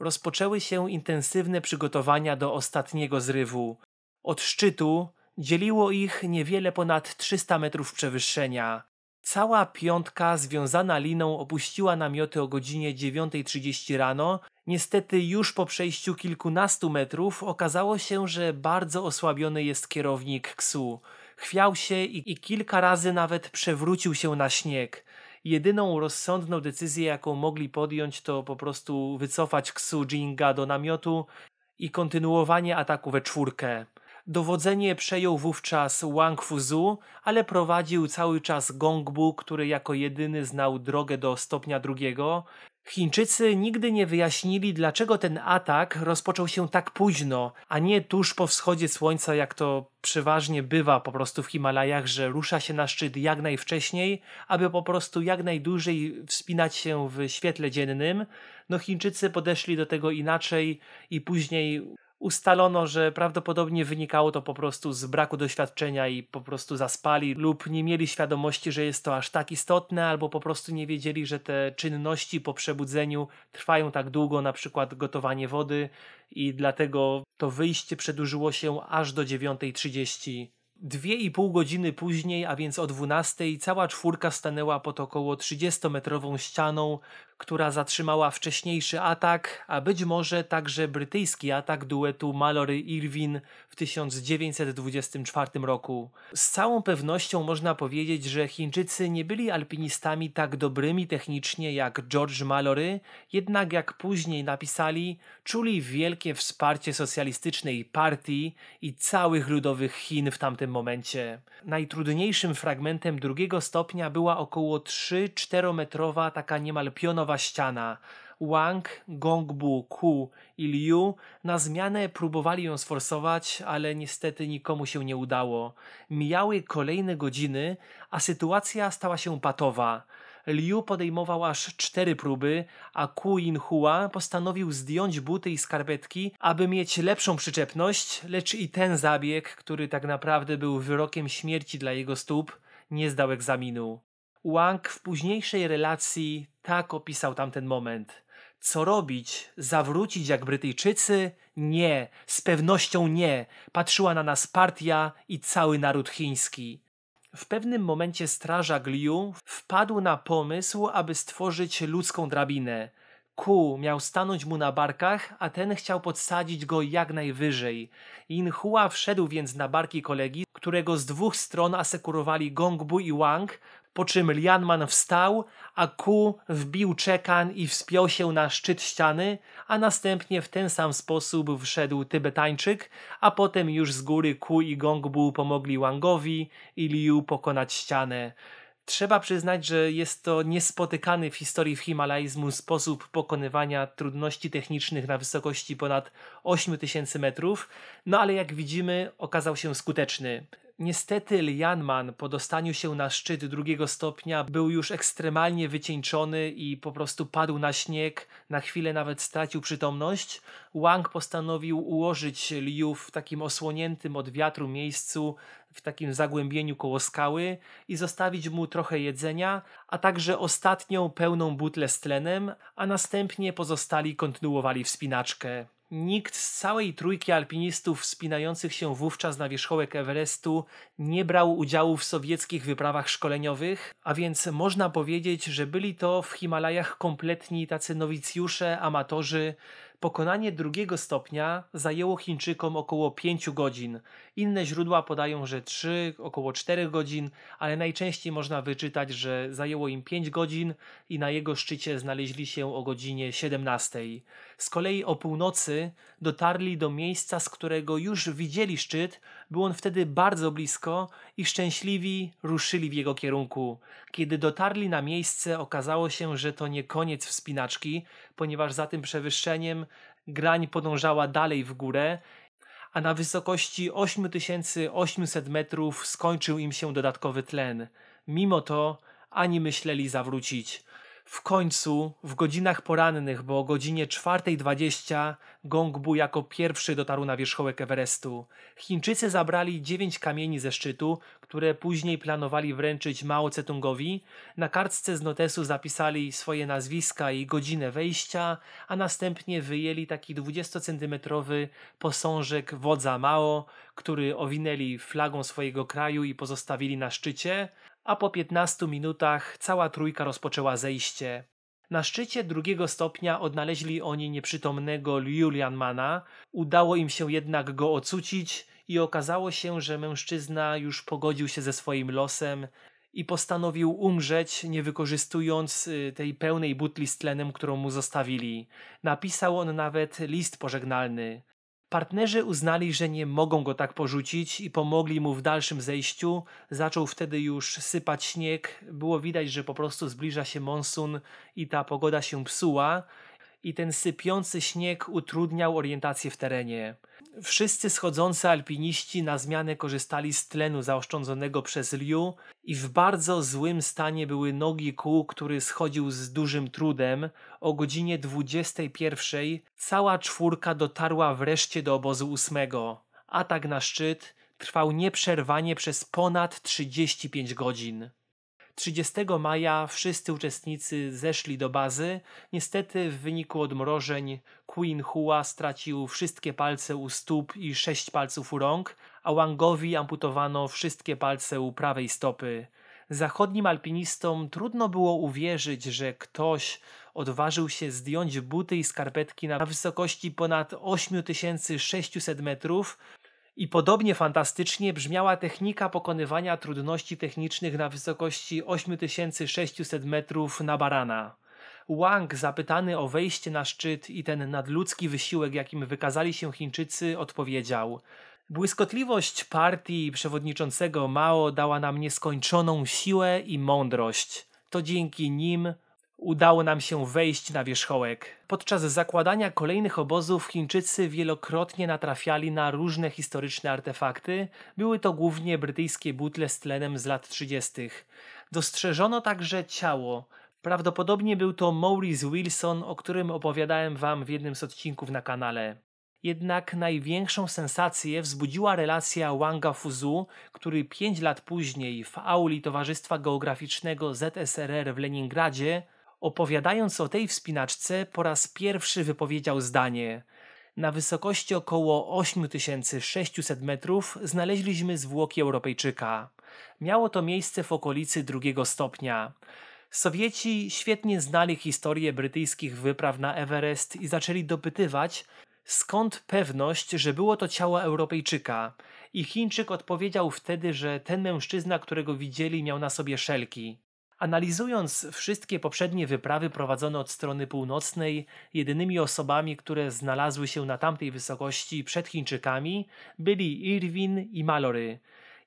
Rozpoczęły się intensywne przygotowania do ostatniego zrywu. Od szczytu dzieliło ich niewiele ponad 300 metrów przewyższenia. Cała piątka związana liną opuściła namioty o godzinie 9.30 rano. Niestety już po przejściu kilkunastu metrów okazało się, że bardzo osłabiony jest kierownik KSU. Chwiał się i, i kilka razy nawet przewrócił się na śnieg. Jedyną rozsądną decyzję, jaką mogli podjąć, to po prostu wycofać Ksu Jinga do namiotu i kontynuowanie ataku we czwórkę. Dowodzenie przejął wówczas Wang Fuzu, ale prowadził cały czas Gongbu, który jako jedyny znał drogę do stopnia drugiego. Chińczycy nigdy nie wyjaśnili, dlaczego ten atak rozpoczął się tak późno, a nie tuż po wschodzie słońca, jak to przeważnie bywa po prostu w Himalajach, że rusza się na szczyt jak najwcześniej, aby po prostu jak najdłużej wspinać się w świetle dziennym. No Chińczycy podeszli do tego inaczej i później ustalono, że prawdopodobnie wynikało to po prostu z braku doświadczenia i po prostu zaspali lub nie mieli świadomości, że jest to aż tak istotne, albo po prostu nie wiedzieli, że te czynności po przebudzeniu trwają tak długo, na przykład gotowanie wody i dlatego to wyjście przedłużyło się aż do 9.30. Dwie i pół godziny później, a więc o 12, cała czwórka stanęła pod około 30-metrową ścianą, która zatrzymała wcześniejszy atak, a być może także brytyjski atak duetu Mallory Irwin w 1924 roku. Z całą pewnością można powiedzieć, że Chińczycy nie byli alpinistami tak dobrymi technicznie jak George Mallory, jednak jak później napisali, czuli wielkie wsparcie socjalistycznej partii i całych ludowych Chin w tamtym momencie. Najtrudniejszym fragmentem drugiego stopnia była około 3-4 metrowa taka niemal pionowa betonowa ściana. Wang, Gongbu, Ku i Liu na zmianę próbowali ją sforsować, ale niestety nikomu się nie udało. Mijały kolejne godziny, a sytuacja stała się patowa. Liu podejmował aż cztery próby, a Ku In-hua postanowił zdjąć buty i skarpetki, aby mieć lepszą przyczepność, lecz i ten zabieg, który tak naprawdę był wyrokiem śmierci dla jego stóp, nie zdał egzaminu. Wang w późniejszej relacji tak opisał tamten moment. Co robić? Zawrócić jak Brytyjczycy? Nie, z pewnością nie. Patrzyła na nas partia i cały naród chiński. W pewnym momencie strażak Liu wpadł na pomysł, aby stworzyć ludzką drabinę. Ku miał stanąć mu na barkach, a ten chciał podsadzić go jak najwyżej. Inhua wszedł więc na barki kolegi, którego z dwóch stron asekurowali Gongbu i Wang, po czym Lianman wstał, a Ku wbił czekan i wspiął się na szczyt ściany, a następnie w ten sam sposób wszedł Tybetańczyk, a potem już z góry Ku i Gongbu pomogli Wangowi i Liu pokonać ścianę. Trzeba przyznać, że jest to niespotykany w historii himalajzmu sposób pokonywania trudności technicznych na wysokości ponad 8000 metrów, no ale jak widzimy okazał się skuteczny. Niestety Lianman po dostaniu się na szczyt drugiego stopnia był już ekstremalnie wycieńczony i po prostu padł na śnieg, na chwilę nawet stracił przytomność. Wang postanowił ułożyć Liu w takim osłoniętym od wiatru miejscu, w takim zagłębieniu koło skały i zostawić mu trochę jedzenia, a także ostatnią pełną butlę z tlenem, a następnie pozostali kontynuowali wspinaczkę nikt z całej trójki alpinistów wspinających się wówczas na wierzchołek Everestu nie brał udziału w sowieckich wyprawach szkoleniowych, a więc można powiedzieć, że byli to w Himalajach kompletni tacy nowicjusze, amatorzy. Pokonanie drugiego stopnia zajęło Chińczykom około 5 godzin. Inne źródła podają, że 3, około 4 godzin, ale najczęściej można wyczytać, że zajęło im 5 godzin i na jego szczycie znaleźli się o godzinie 17. Z kolei o północy dotarli do miejsca, z którego już widzieli szczyt, był on wtedy bardzo blisko i szczęśliwi ruszyli w jego kierunku. Kiedy dotarli na miejsce, okazało się, że to nie koniec wspinaczki, ponieważ za tym przewyższeniem grań podążała dalej w górę a na wysokości 8800 metrów skończył im się dodatkowy tlen. Mimo to ani myśleli zawrócić. W końcu w godzinach porannych, bo o godzinie 4.20 Gongbu jako pierwszy dotarł na wierzchołek Everestu. Chińczycy zabrali dziewięć kamieni ze szczytu, które później planowali wręczyć Mao Tse-tungowi. Na kartce z notesu zapisali swoje nazwiska i godzinę wejścia, a następnie wyjęli taki 20-centymetrowy posążek wodza Mao, który owinęli flagą swojego kraju i pozostawili na szczycie, a po 15 minutach cała trójka rozpoczęła zejście. Na szczycie drugiego stopnia odnaleźli oni nieprzytomnego Julianmana, udało im się jednak go ocucić i okazało się, że mężczyzna już pogodził się ze swoim losem i postanowił umrzeć, nie wykorzystując y, tej pełnej butli z tlenem, którą mu zostawili. Napisał on nawet list pożegnalny. Partnerzy uznali, że nie mogą go tak porzucić i pomogli mu w dalszym zejściu. Zaczął wtedy już sypać śnieg. Było widać, że po prostu zbliża się monsun i ta pogoda się psuła. I ten sypiący śnieg utrudniał orientację w terenie. Wszyscy schodzący alpiniści na zmianę korzystali z tlenu zaoszczędzonego przez Liu i w bardzo złym stanie były nogi kół, który schodził z dużym trudem. O godzinie 21 cała czwórka dotarła wreszcie do obozu ósmego. Atak na szczyt trwał nieprzerwanie przez ponad 35 godzin. 30 maja wszyscy uczestnicy zeszli do bazy. Niestety w wyniku odmrożeń Queen Hua stracił wszystkie palce u stóp i sześć palców u rąk, a Wangowi amputowano wszystkie palce u prawej stopy. Zachodnim alpinistom trudno było uwierzyć, że ktoś odważył się zdjąć buty i skarpetki na wysokości ponad 8600 metrów i podobnie fantastycznie brzmiała technika pokonywania trudności technicznych na wysokości 8600 metrów na barana. Wang, zapytany o wejście na szczyt i ten nadludzki wysiłek, jakim wykazali się Chińczycy, odpowiedział: Błyskotliwość partii przewodniczącego Mao dała nam nieskończoną siłę i mądrość. To dzięki nim udało nam się wejść na wierzchołek. Podczas zakładania kolejnych obozów Chińczycy wielokrotnie natrafiali na różne historyczne artefakty. Były to głównie brytyjskie butle z tlenem z lat 30. Dostrzeżono także ciało. Prawdopodobnie był to Maurice Wilson, o którym opowiadałem wam w jednym z odcinków na kanale. Jednak największą sensację wzbudziła relacja Wanga Fuzu, który pięć lat później w auli Towarzystwa Geograficznego ZSRR w Leningradzie, opowiadając o tej wspinaczce, po raz pierwszy wypowiedział zdanie – na wysokości około 8600 metrów znaleźliśmy zwłoki Europejczyka. Miało to miejsce w okolicy drugiego stopnia. Sowieci świetnie znali historię brytyjskich wypraw na Everest i zaczęli dopytywać, Skąd pewność, że było to ciało Europejczyka? I Chińczyk odpowiedział wtedy, że ten mężczyzna, którego widzieli, miał na sobie szelki. Analizując wszystkie poprzednie wyprawy prowadzone od strony północnej, jedynymi osobami, które znalazły się na tamtej wysokości przed Chińczykami, byli Irwin i Malory.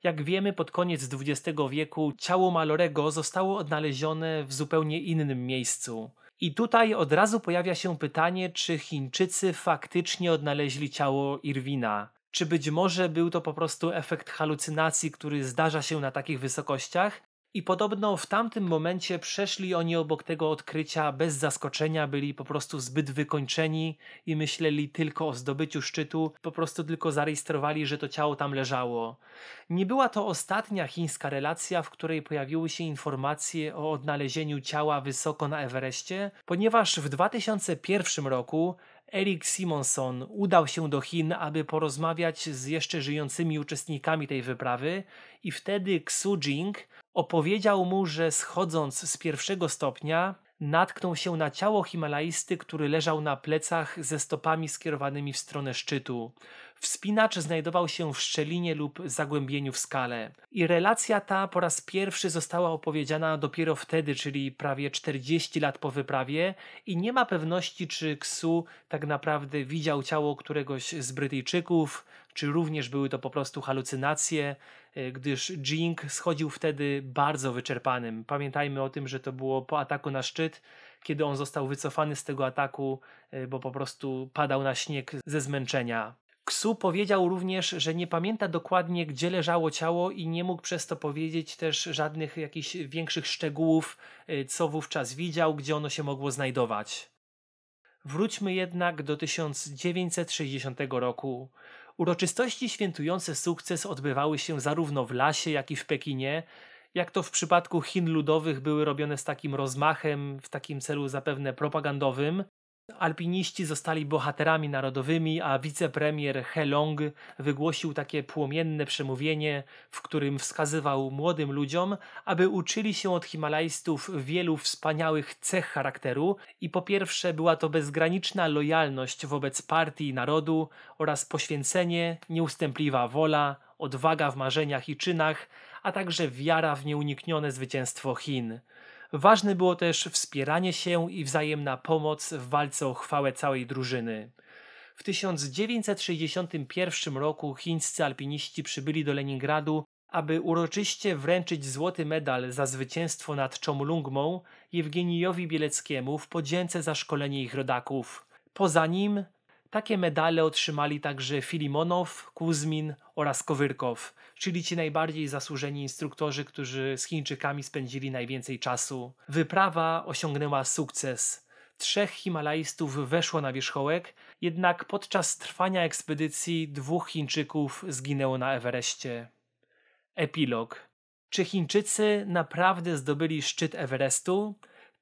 Jak wiemy, pod koniec XX wieku ciało Malorego zostało odnalezione w zupełnie innym miejscu. I tutaj od razu pojawia się pytanie, czy Chińczycy faktycznie odnaleźli ciało Irwina. Czy być może był to po prostu efekt halucynacji, który zdarza się na takich wysokościach, i podobno w tamtym momencie przeszli oni obok tego odkrycia bez zaskoczenia, byli po prostu zbyt wykończeni i myśleli tylko o zdobyciu szczytu, po prostu tylko zarejestrowali, że to ciało tam leżało. Nie była to ostatnia chińska relacja, w której pojawiły się informacje o odnalezieniu ciała wysoko na Everestie, ponieważ w 2001 roku Eric Simonson udał się do Chin, aby porozmawiać z jeszcze żyjącymi uczestnikami tej wyprawy i wtedy Xu Jing opowiedział mu, że schodząc z pierwszego stopnia natknął się na ciało Himalajsty, który leżał na plecach ze stopami skierowanymi w stronę szczytu. Wspinacz znajdował się w szczelinie lub zagłębieniu w skale. I relacja ta po raz pierwszy została opowiedziana dopiero wtedy, czyli prawie 40 lat po wyprawie, i nie ma pewności, czy Ksu tak naprawdę widział ciało któregoś z Brytyjczyków, czy również były to po prostu halucynacje, e, gdyż Jing schodził wtedy bardzo wyczerpanym. Pamiętajmy o tym, że to było po ataku na szczyt, kiedy on został wycofany z tego ataku, e, bo po prostu padał na śnieg ze zmęczenia. Ksu powiedział również, że nie pamięta dokładnie, gdzie leżało ciało i nie mógł przez to powiedzieć też żadnych jakichś większych szczegółów, y, co wówczas widział, gdzie ono się mogło znajdować. Wróćmy jednak do 1960 roku. Uroczystości świętujące sukces odbywały się zarówno w lasie, jak i w Pekinie. Jak to w przypadku Chin ludowych były robione z takim rozmachem, w takim celu zapewne propagandowym. Alpiniści zostali bohaterami narodowymi, a wicepremier He Long wygłosił takie płomienne przemówienie, w którym wskazywał młodym ludziom, aby uczyli się od Himalajstów wielu wspaniałych cech charakteru i po pierwsze była to bezgraniczna lojalność wobec partii i narodu oraz poświęcenie, nieustępliwa wola, odwaga w marzeniach i czynach, a także wiara w nieuniknione zwycięstwo Chin – Ważne było też wspieranie się i wzajemna pomoc w walce o chwałę całej drużyny. W 1961 roku chińscy alpiniści przybyli do Leningradu, aby uroczyście wręczyć złoty medal za zwycięstwo nad Chomlungmą Jewgenijowi Bieleckiemu w podzięce za szkolenie ich rodaków. Poza nim takie medale otrzymali także Filimonow, Kuzmin oraz Kowyrkow, czyli ci najbardziej zasłużeni instruktorzy, którzy z Chińczykami spędzili najwięcej czasu. Wyprawa osiągnęła sukces. Trzech Himalajstów weszło na wierzchołek, jednak podczas trwania ekspedycji dwóch Chińczyków zginęło na Ewereście. Epilog. Czy Chińczycy naprawdę zdobyli szczyt Everestu?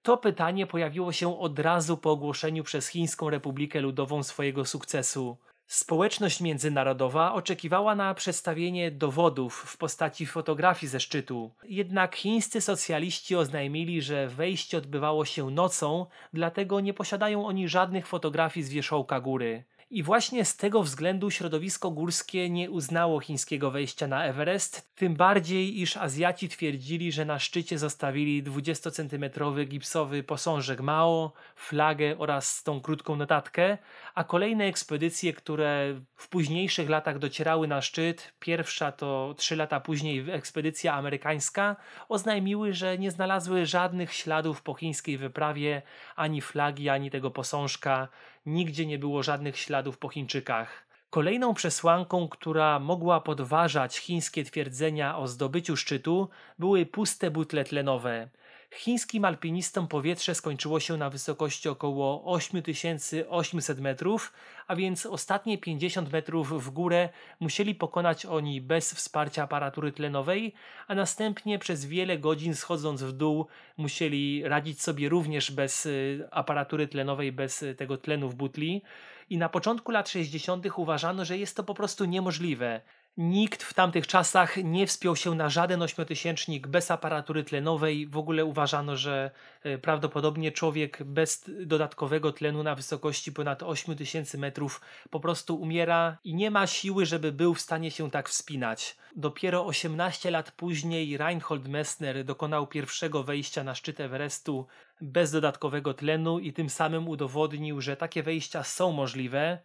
To pytanie pojawiło się od razu po ogłoszeniu przez Chińską Republikę Ludową swojego sukcesu. Społeczność międzynarodowa oczekiwała na przedstawienie dowodów w postaci fotografii ze szczytu. Jednak chińscy socjaliści oznajmili, że wejście odbywało się nocą, dlatego nie posiadają oni żadnych fotografii z wierzchołka góry. I właśnie z tego względu środowisko górskie nie uznało chińskiego wejścia na Everest, tym bardziej iż Azjaci twierdzili, że na szczycie zostawili 20-centymetrowy gipsowy posążek Mao, flagę oraz tą krótką notatkę, a kolejne ekspedycje, które w późniejszych latach docierały na szczyt, pierwsza to 3 lata później ekspedycja amerykańska, oznajmiły, że nie znalazły żadnych śladów po chińskiej wyprawie, ani flagi, ani tego posążka, nigdzie nie było żadnych śladów po Chińczykach. Kolejną przesłanką, która mogła podważać chińskie twierdzenia o zdobyciu szczytu, były puste butle tlenowe. Chińskim alpinistom powietrze skończyło się na wysokości około 8800 metrów, a więc ostatnie 50 metrów w górę musieli pokonać oni bez wsparcia aparatury tlenowej, a następnie przez wiele godzin schodząc w dół musieli radzić sobie również bez y, aparatury tlenowej, bez y, tego tlenu w butli. I na początku lat 60. uważano, że jest to po prostu niemożliwe. Nikt w tamtych czasach nie wspiął się na żaden ośmiotysięcznik bez aparatury tlenowej. W ogóle uważano, że e, prawdopodobnie człowiek bez dodatkowego tlenu na wysokości ponad 8000 metrów po prostu umiera i nie ma siły, żeby był w stanie się tak wspinać. Dopiero 18 lat później Reinhold Messner dokonał pierwszego wejścia na szczyt Everestu bez dodatkowego tlenu i tym samym udowodnił, że takie wejścia są możliwe.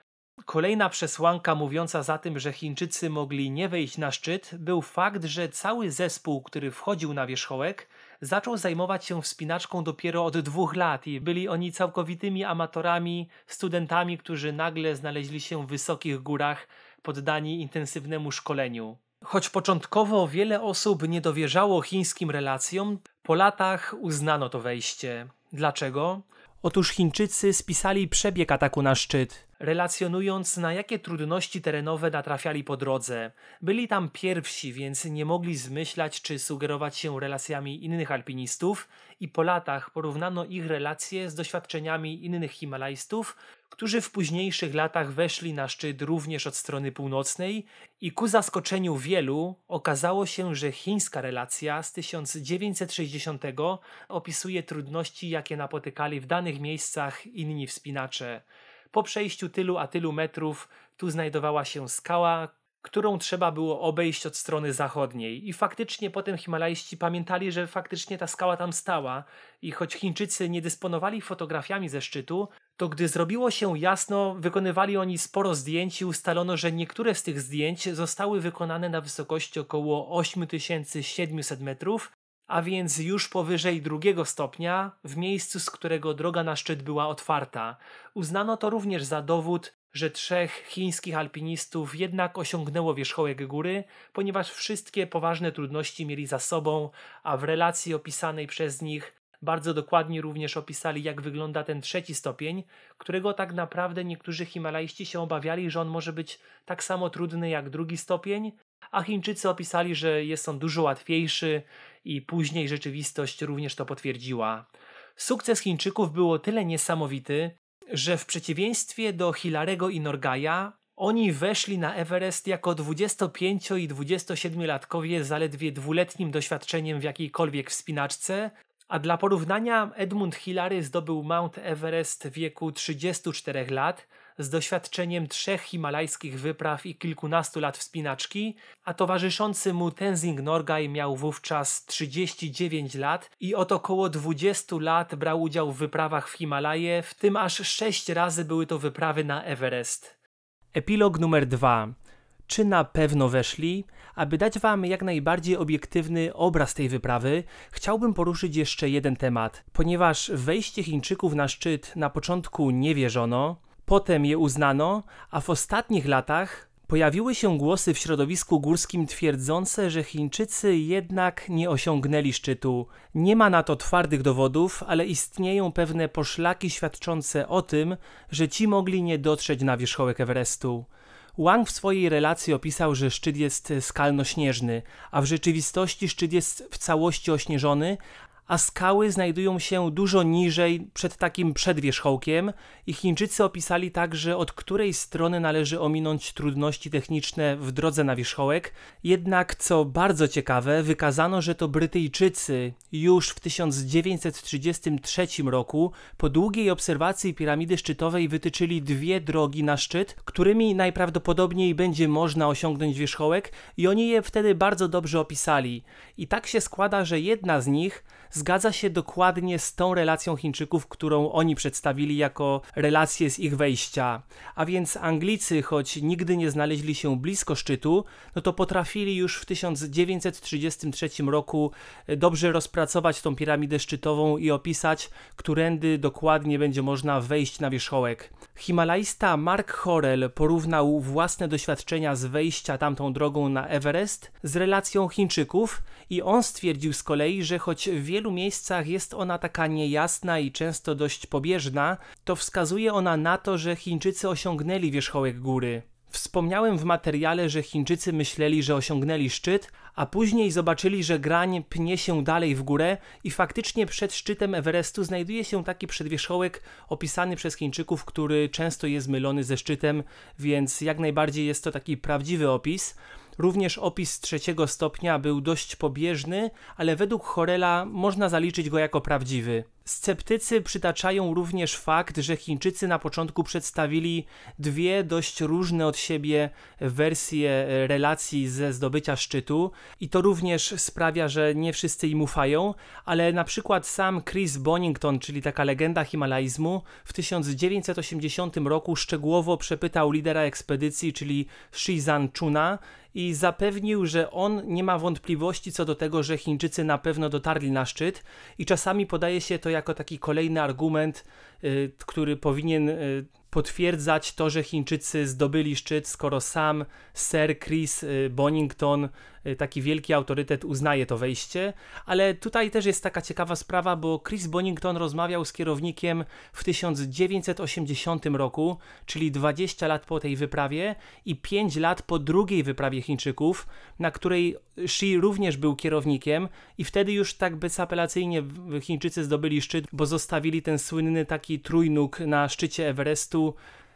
Kolejna przesłanka mówiąca za tym, że Chińczycy mogli nie wejść na szczyt, był fakt, że cały zespół, który wchodził na wierzchołek, zaczął zajmować się wspinaczką dopiero od dwóch lat i byli oni całkowitymi amatorami, studentami, którzy nagle znaleźli się w wysokich górach, poddani intensywnemu szkoleniu. Choć początkowo wiele osób nie dowierzało chińskim relacjom, po latach uznano to wejście. Dlaczego? Otóż Chińczycy spisali przebieg ataku na szczyt relacjonując na jakie trudności terenowe natrafiali po drodze. Byli tam pierwsi, więc nie mogli zmyślać czy sugerować się relacjami innych alpinistów i po latach porównano ich relacje z doświadczeniami innych himalajstów, którzy w późniejszych latach weszli na szczyt również od strony północnej i ku zaskoczeniu wielu okazało się, że chińska relacja z 1960 opisuje trudności, jakie napotykali w danych miejscach inni wspinacze. Po przejściu tylu a tylu metrów tu znajdowała się skała, którą trzeba było obejść od strony zachodniej. I faktycznie potem Himalajści pamiętali, że faktycznie ta skała tam stała. I choć Chińczycy nie dysponowali fotografiami ze szczytu, to gdy zrobiło się jasno, wykonywali oni sporo zdjęć i ustalono, że niektóre z tych zdjęć zostały wykonane na wysokości około 8700 metrów, a więc już powyżej drugiego stopnia, w miejscu, z którego droga na szczyt była otwarta. Uznano to również za dowód, że trzech chińskich alpinistów jednak osiągnęło wierzchołek góry, ponieważ wszystkie poważne trudności mieli za sobą, a w relacji opisanej przez nich bardzo dokładnie również opisali, jak wygląda ten trzeci stopień, którego tak naprawdę niektórzy Himalaiści się obawiali, że on może być tak samo trudny jak drugi stopień, a Chińczycy opisali, że jest on dużo łatwiejszy, i później rzeczywistość również to potwierdziła. Sukces Chińczyków było tyle niesamowity, że w przeciwieństwie do Hilarego i Norgaja, oni weszli na Everest jako 25 i 27-latkowie zaledwie dwuletnim doświadczeniem w jakiejkolwiek wspinaczce, a dla porównania Edmund Hillary zdobył Mount Everest w wieku 34 lat – z doświadczeniem trzech himalajskich wypraw i kilkunastu lat wspinaczki, a towarzyszący mu Tenzing Norgay miał wówczas 39 lat i od około 20 lat brał udział w wyprawach w Himalaje, w tym aż 6 razy były to wyprawy na Everest. Epilog numer 2. Czy na pewno weszli? Aby dać Wam jak najbardziej obiektywny obraz tej wyprawy, chciałbym poruszyć jeszcze jeden temat. Ponieważ wejście Chińczyków na szczyt na początku nie wierzono, Potem je uznano, a w ostatnich latach pojawiły się głosy w środowisku górskim twierdzące, że Chińczycy jednak nie osiągnęli szczytu. Nie ma na to twardych dowodów, ale istnieją pewne poszlaki świadczące o tym, że ci mogli nie dotrzeć na wierzchołek Everestu. Wang w swojej relacji opisał, że szczyt jest skalnośnieżny, a w rzeczywistości szczyt jest w całości ośnieżony, a skały znajdują się dużo niżej przed takim przedwierzchołkiem i Chińczycy opisali także od której strony należy ominąć trudności techniczne w drodze na wierzchołek. Jednak co bardzo ciekawe, wykazano, że to Brytyjczycy już w 1933 roku po długiej obserwacji piramidy szczytowej wytyczyli dwie drogi na szczyt, którymi najprawdopodobniej będzie można osiągnąć wierzchołek i oni je wtedy bardzo dobrze opisali. I tak się składa, że jedna z nich zgadza się dokładnie z tą relacją Chińczyków, którą oni przedstawili jako relację z ich wejścia. A więc Anglicy, choć nigdy nie znaleźli się blisko szczytu, no to potrafili już w 1933 roku e, dobrze rozpracować tą piramidę szczytową i opisać, którędy dokładnie będzie można wejść na wierzchołek. Himalajsta Mark Horel porównał własne doświadczenia z wejścia tamtą drogą na Everest z relacją Chińczyków i on stwierdził z kolei, że choć w wielu miejscach jest ona taka niejasna i często dość pobieżna, to wskazuje ona na to, że Chińczycy osiągnęli wierzchołek góry. Wspomniałem w materiale, że Chińczycy myśleli, że osiągnęli szczyt, a później zobaczyli, że grań pnie się dalej w górę i faktycznie przed szczytem Everestu znajduje się taki przedwierzchołek opisany przez Chińczyków, który często jest mylony ze szczytem, więc jak najbardziej jest to taki prawdziwy opis. Również opis trzeciego stopnia był dość pobieżny, ale według Horela można zaliczyć go jako prawdziwy. Sceptycy przytaczają również fakt, że Chińczycy na początku przedstawili dwie dość różne od siebie wersje relacji ze zdobycia szczytu i to również sprawia, że nie wszyscy im ufają, ale na przykład sam Chris Bonington, czyli taka legenda himalaizmu, w 1980 roku szczegółowo przepytał lidera ekspedycji, czyli Shizan Chuna i zapewnił, że on nie ma wątpliwości co do tego, że Chińczycy na pewno dotarli na szczyt i czasami podaje się to jako taki kolejny argument Y, który powinien y, potwierdzać to, że Chińczycy zdobyli szczyt, skoro sam Sir Chris y, Bonington, taki wielki autorytet, uznaje to wejście. Ale tutaj też jest taka ciekawa sprawa, bo Chris Bonington rozmawiał z kierownikiem w 1980 roku, czyli 20 lat po tej wyprawie i 5 lat po drugiej wyprawie Chińczyków, na której Xi również był kierownikiem i wtedy już tak bezapelacyjnie Chińczycy zdobyli szczyt, bo zostawili ten słynny taki taki trójnóg na szczycie Everestu,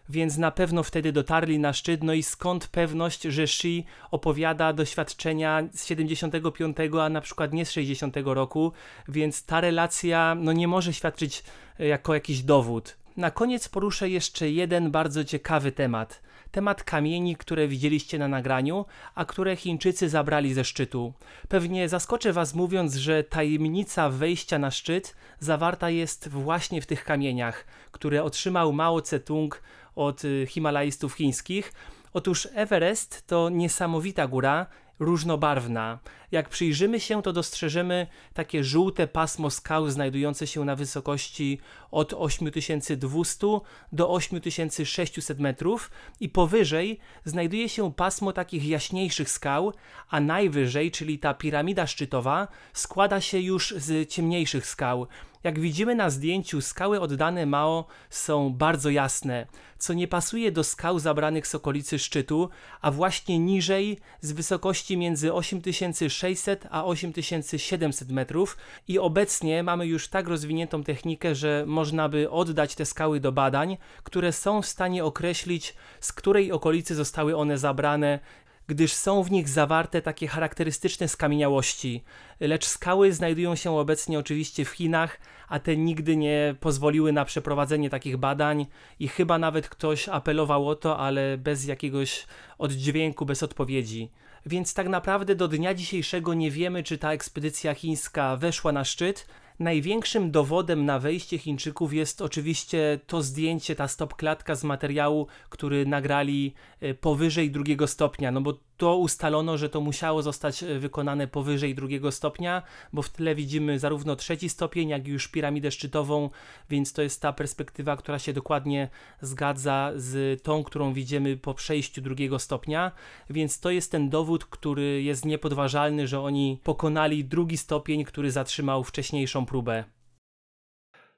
więc na pewno wtedy dotarli na szczyt, no i skąd pewność, że Shi opowiada doświadczenia z 75, a na przykład nie z 60 roku, więc ta relacja no nie może świadczyć e, jako jakiś dowód. Na koniec poruszę jeszcze jeden bardzo ciekawy temat – temat kamieni, które widzieliście na nagraniu, a które Chińczycy zabrali ze szczytu. Pewnie zaskoczę Was mówiąc, że tajemnica wejścia na szczyt zawarta jest właśnie w tych kamieniach, które otrzymał Mao Tse-tung od y, Himalajstów chińskich. Otóż Everest to niesamowita góra, różnobarwna. Jak przyjrzymy się, to dostrzeżemy takie żółte pasmo skał znajdujące się na wysokości od 8200 do 8600 metrów i powyżej znajduje się pasmo takich jaśniejszych skał, a najwyżej, czyli ta piramida szczytowa, składa się już z ciemniejszych skał. Jak widzimy na zdjęciu, skały oddane Mao są bardzo jasne, co nie pasuje do skał zabranych z okolicy szczytu, a właśnie niżej, z wysokości między 8600 a 8700 metrów i obecnie mamy już tak rozwiniętą technikę, że można by oddać te skały do badań, które są w stanie określić, z której okolicy zostały one zabrane gdyż są w nich zawarte takie charakterystyczne skamieniałości, lecz skały znajdują się obecnie oczywiście w Chinach, a te nigdy nie pozwoliły na przeprowadzenie takich badań i chyba nawet ktoś apelował o to, ale bez jakiegoś oddźwięku, bez odpowiedzi. Więc tak naprawdę do dnia dzisiejszego nie wiemy, czy ta ekspedycja chińska weszła na szczyt, Największym dowodem na wejście Chińczyków jest oczywiście to zdjęcie, ta stopklatka z materiału, który nagrali e, powyżej drugiego stopnia, no bo to ustalono, że to musiało zostać e, wykonane powyżej drugiego stopnia, bo w tle widzimy zarówno trzeci stopień, jak i już piramidę szczytową, więc to jest ta perspektywa, która się dokładnie zgadza z tą, którą widzimy po przejściu drugiego stopnia, więc to jest ten dowód, który jest niepodważalny, że oni pokonali drugi stopień, który zatrzymał wcześniejszą próbę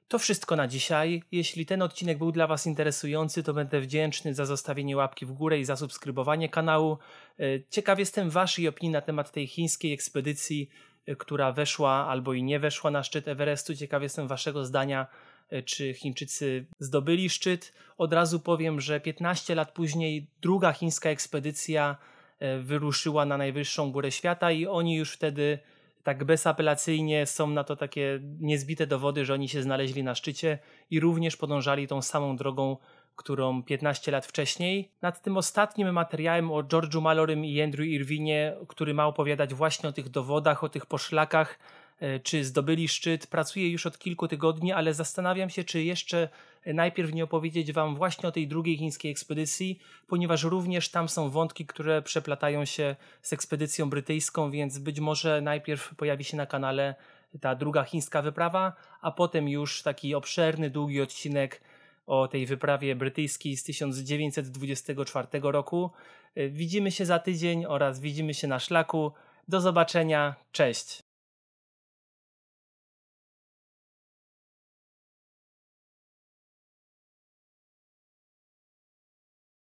to wszystko na dzisiaj. Jeśli ten odcinek był dla Was interesujący, to będę wdzięczny za zostawienie łapki w górę i za subskrybowanie kanału. E, ciekaw jestem Waszej opinii na temat tej chińskiej ekspedycji, e, która weszła albo i nie weszła na szczyt Everestu. Ciekaw jestem Waszego zdania, e, czy Chińczycy zdobyli szczyt. Od razu powiem, że 15 lat później druga chińska ekspedycja wyruszyła na najwyższą górę świata i oni już wtedy tak bezapelacyjnie są na to takie niezbite dowody, że oni się znaleźli na szczycie i również podążali tą samą drogą, którą 15 lat wcześniej. Nad tym ostatnim materiałem o George'u Malorym i Andrew Irwinie, który ma opowiadać właśnie o tych dowodach, o tych poszlakach, e, czy zdobyli szczyt, pracuję już od kilku tygodni, ale zastanawiam się, czy jeszcze najpierw nie opowiedzieć Wam właśnie o tej drugiej chińskiej ekspedycji, ponieważ również tam są wątki, które przeplatają się z ekspedycją brytyjską, więc być może najpierw pojawi się na kanale ta druga chińska wyprawa, a potem już taki obszerny, długi odcinek o tej wyprawie brytyjskiej z 1924 roku. Widzimy się za tydzień oraz widzimy się na szlaku. Do zobaczenia, cześć!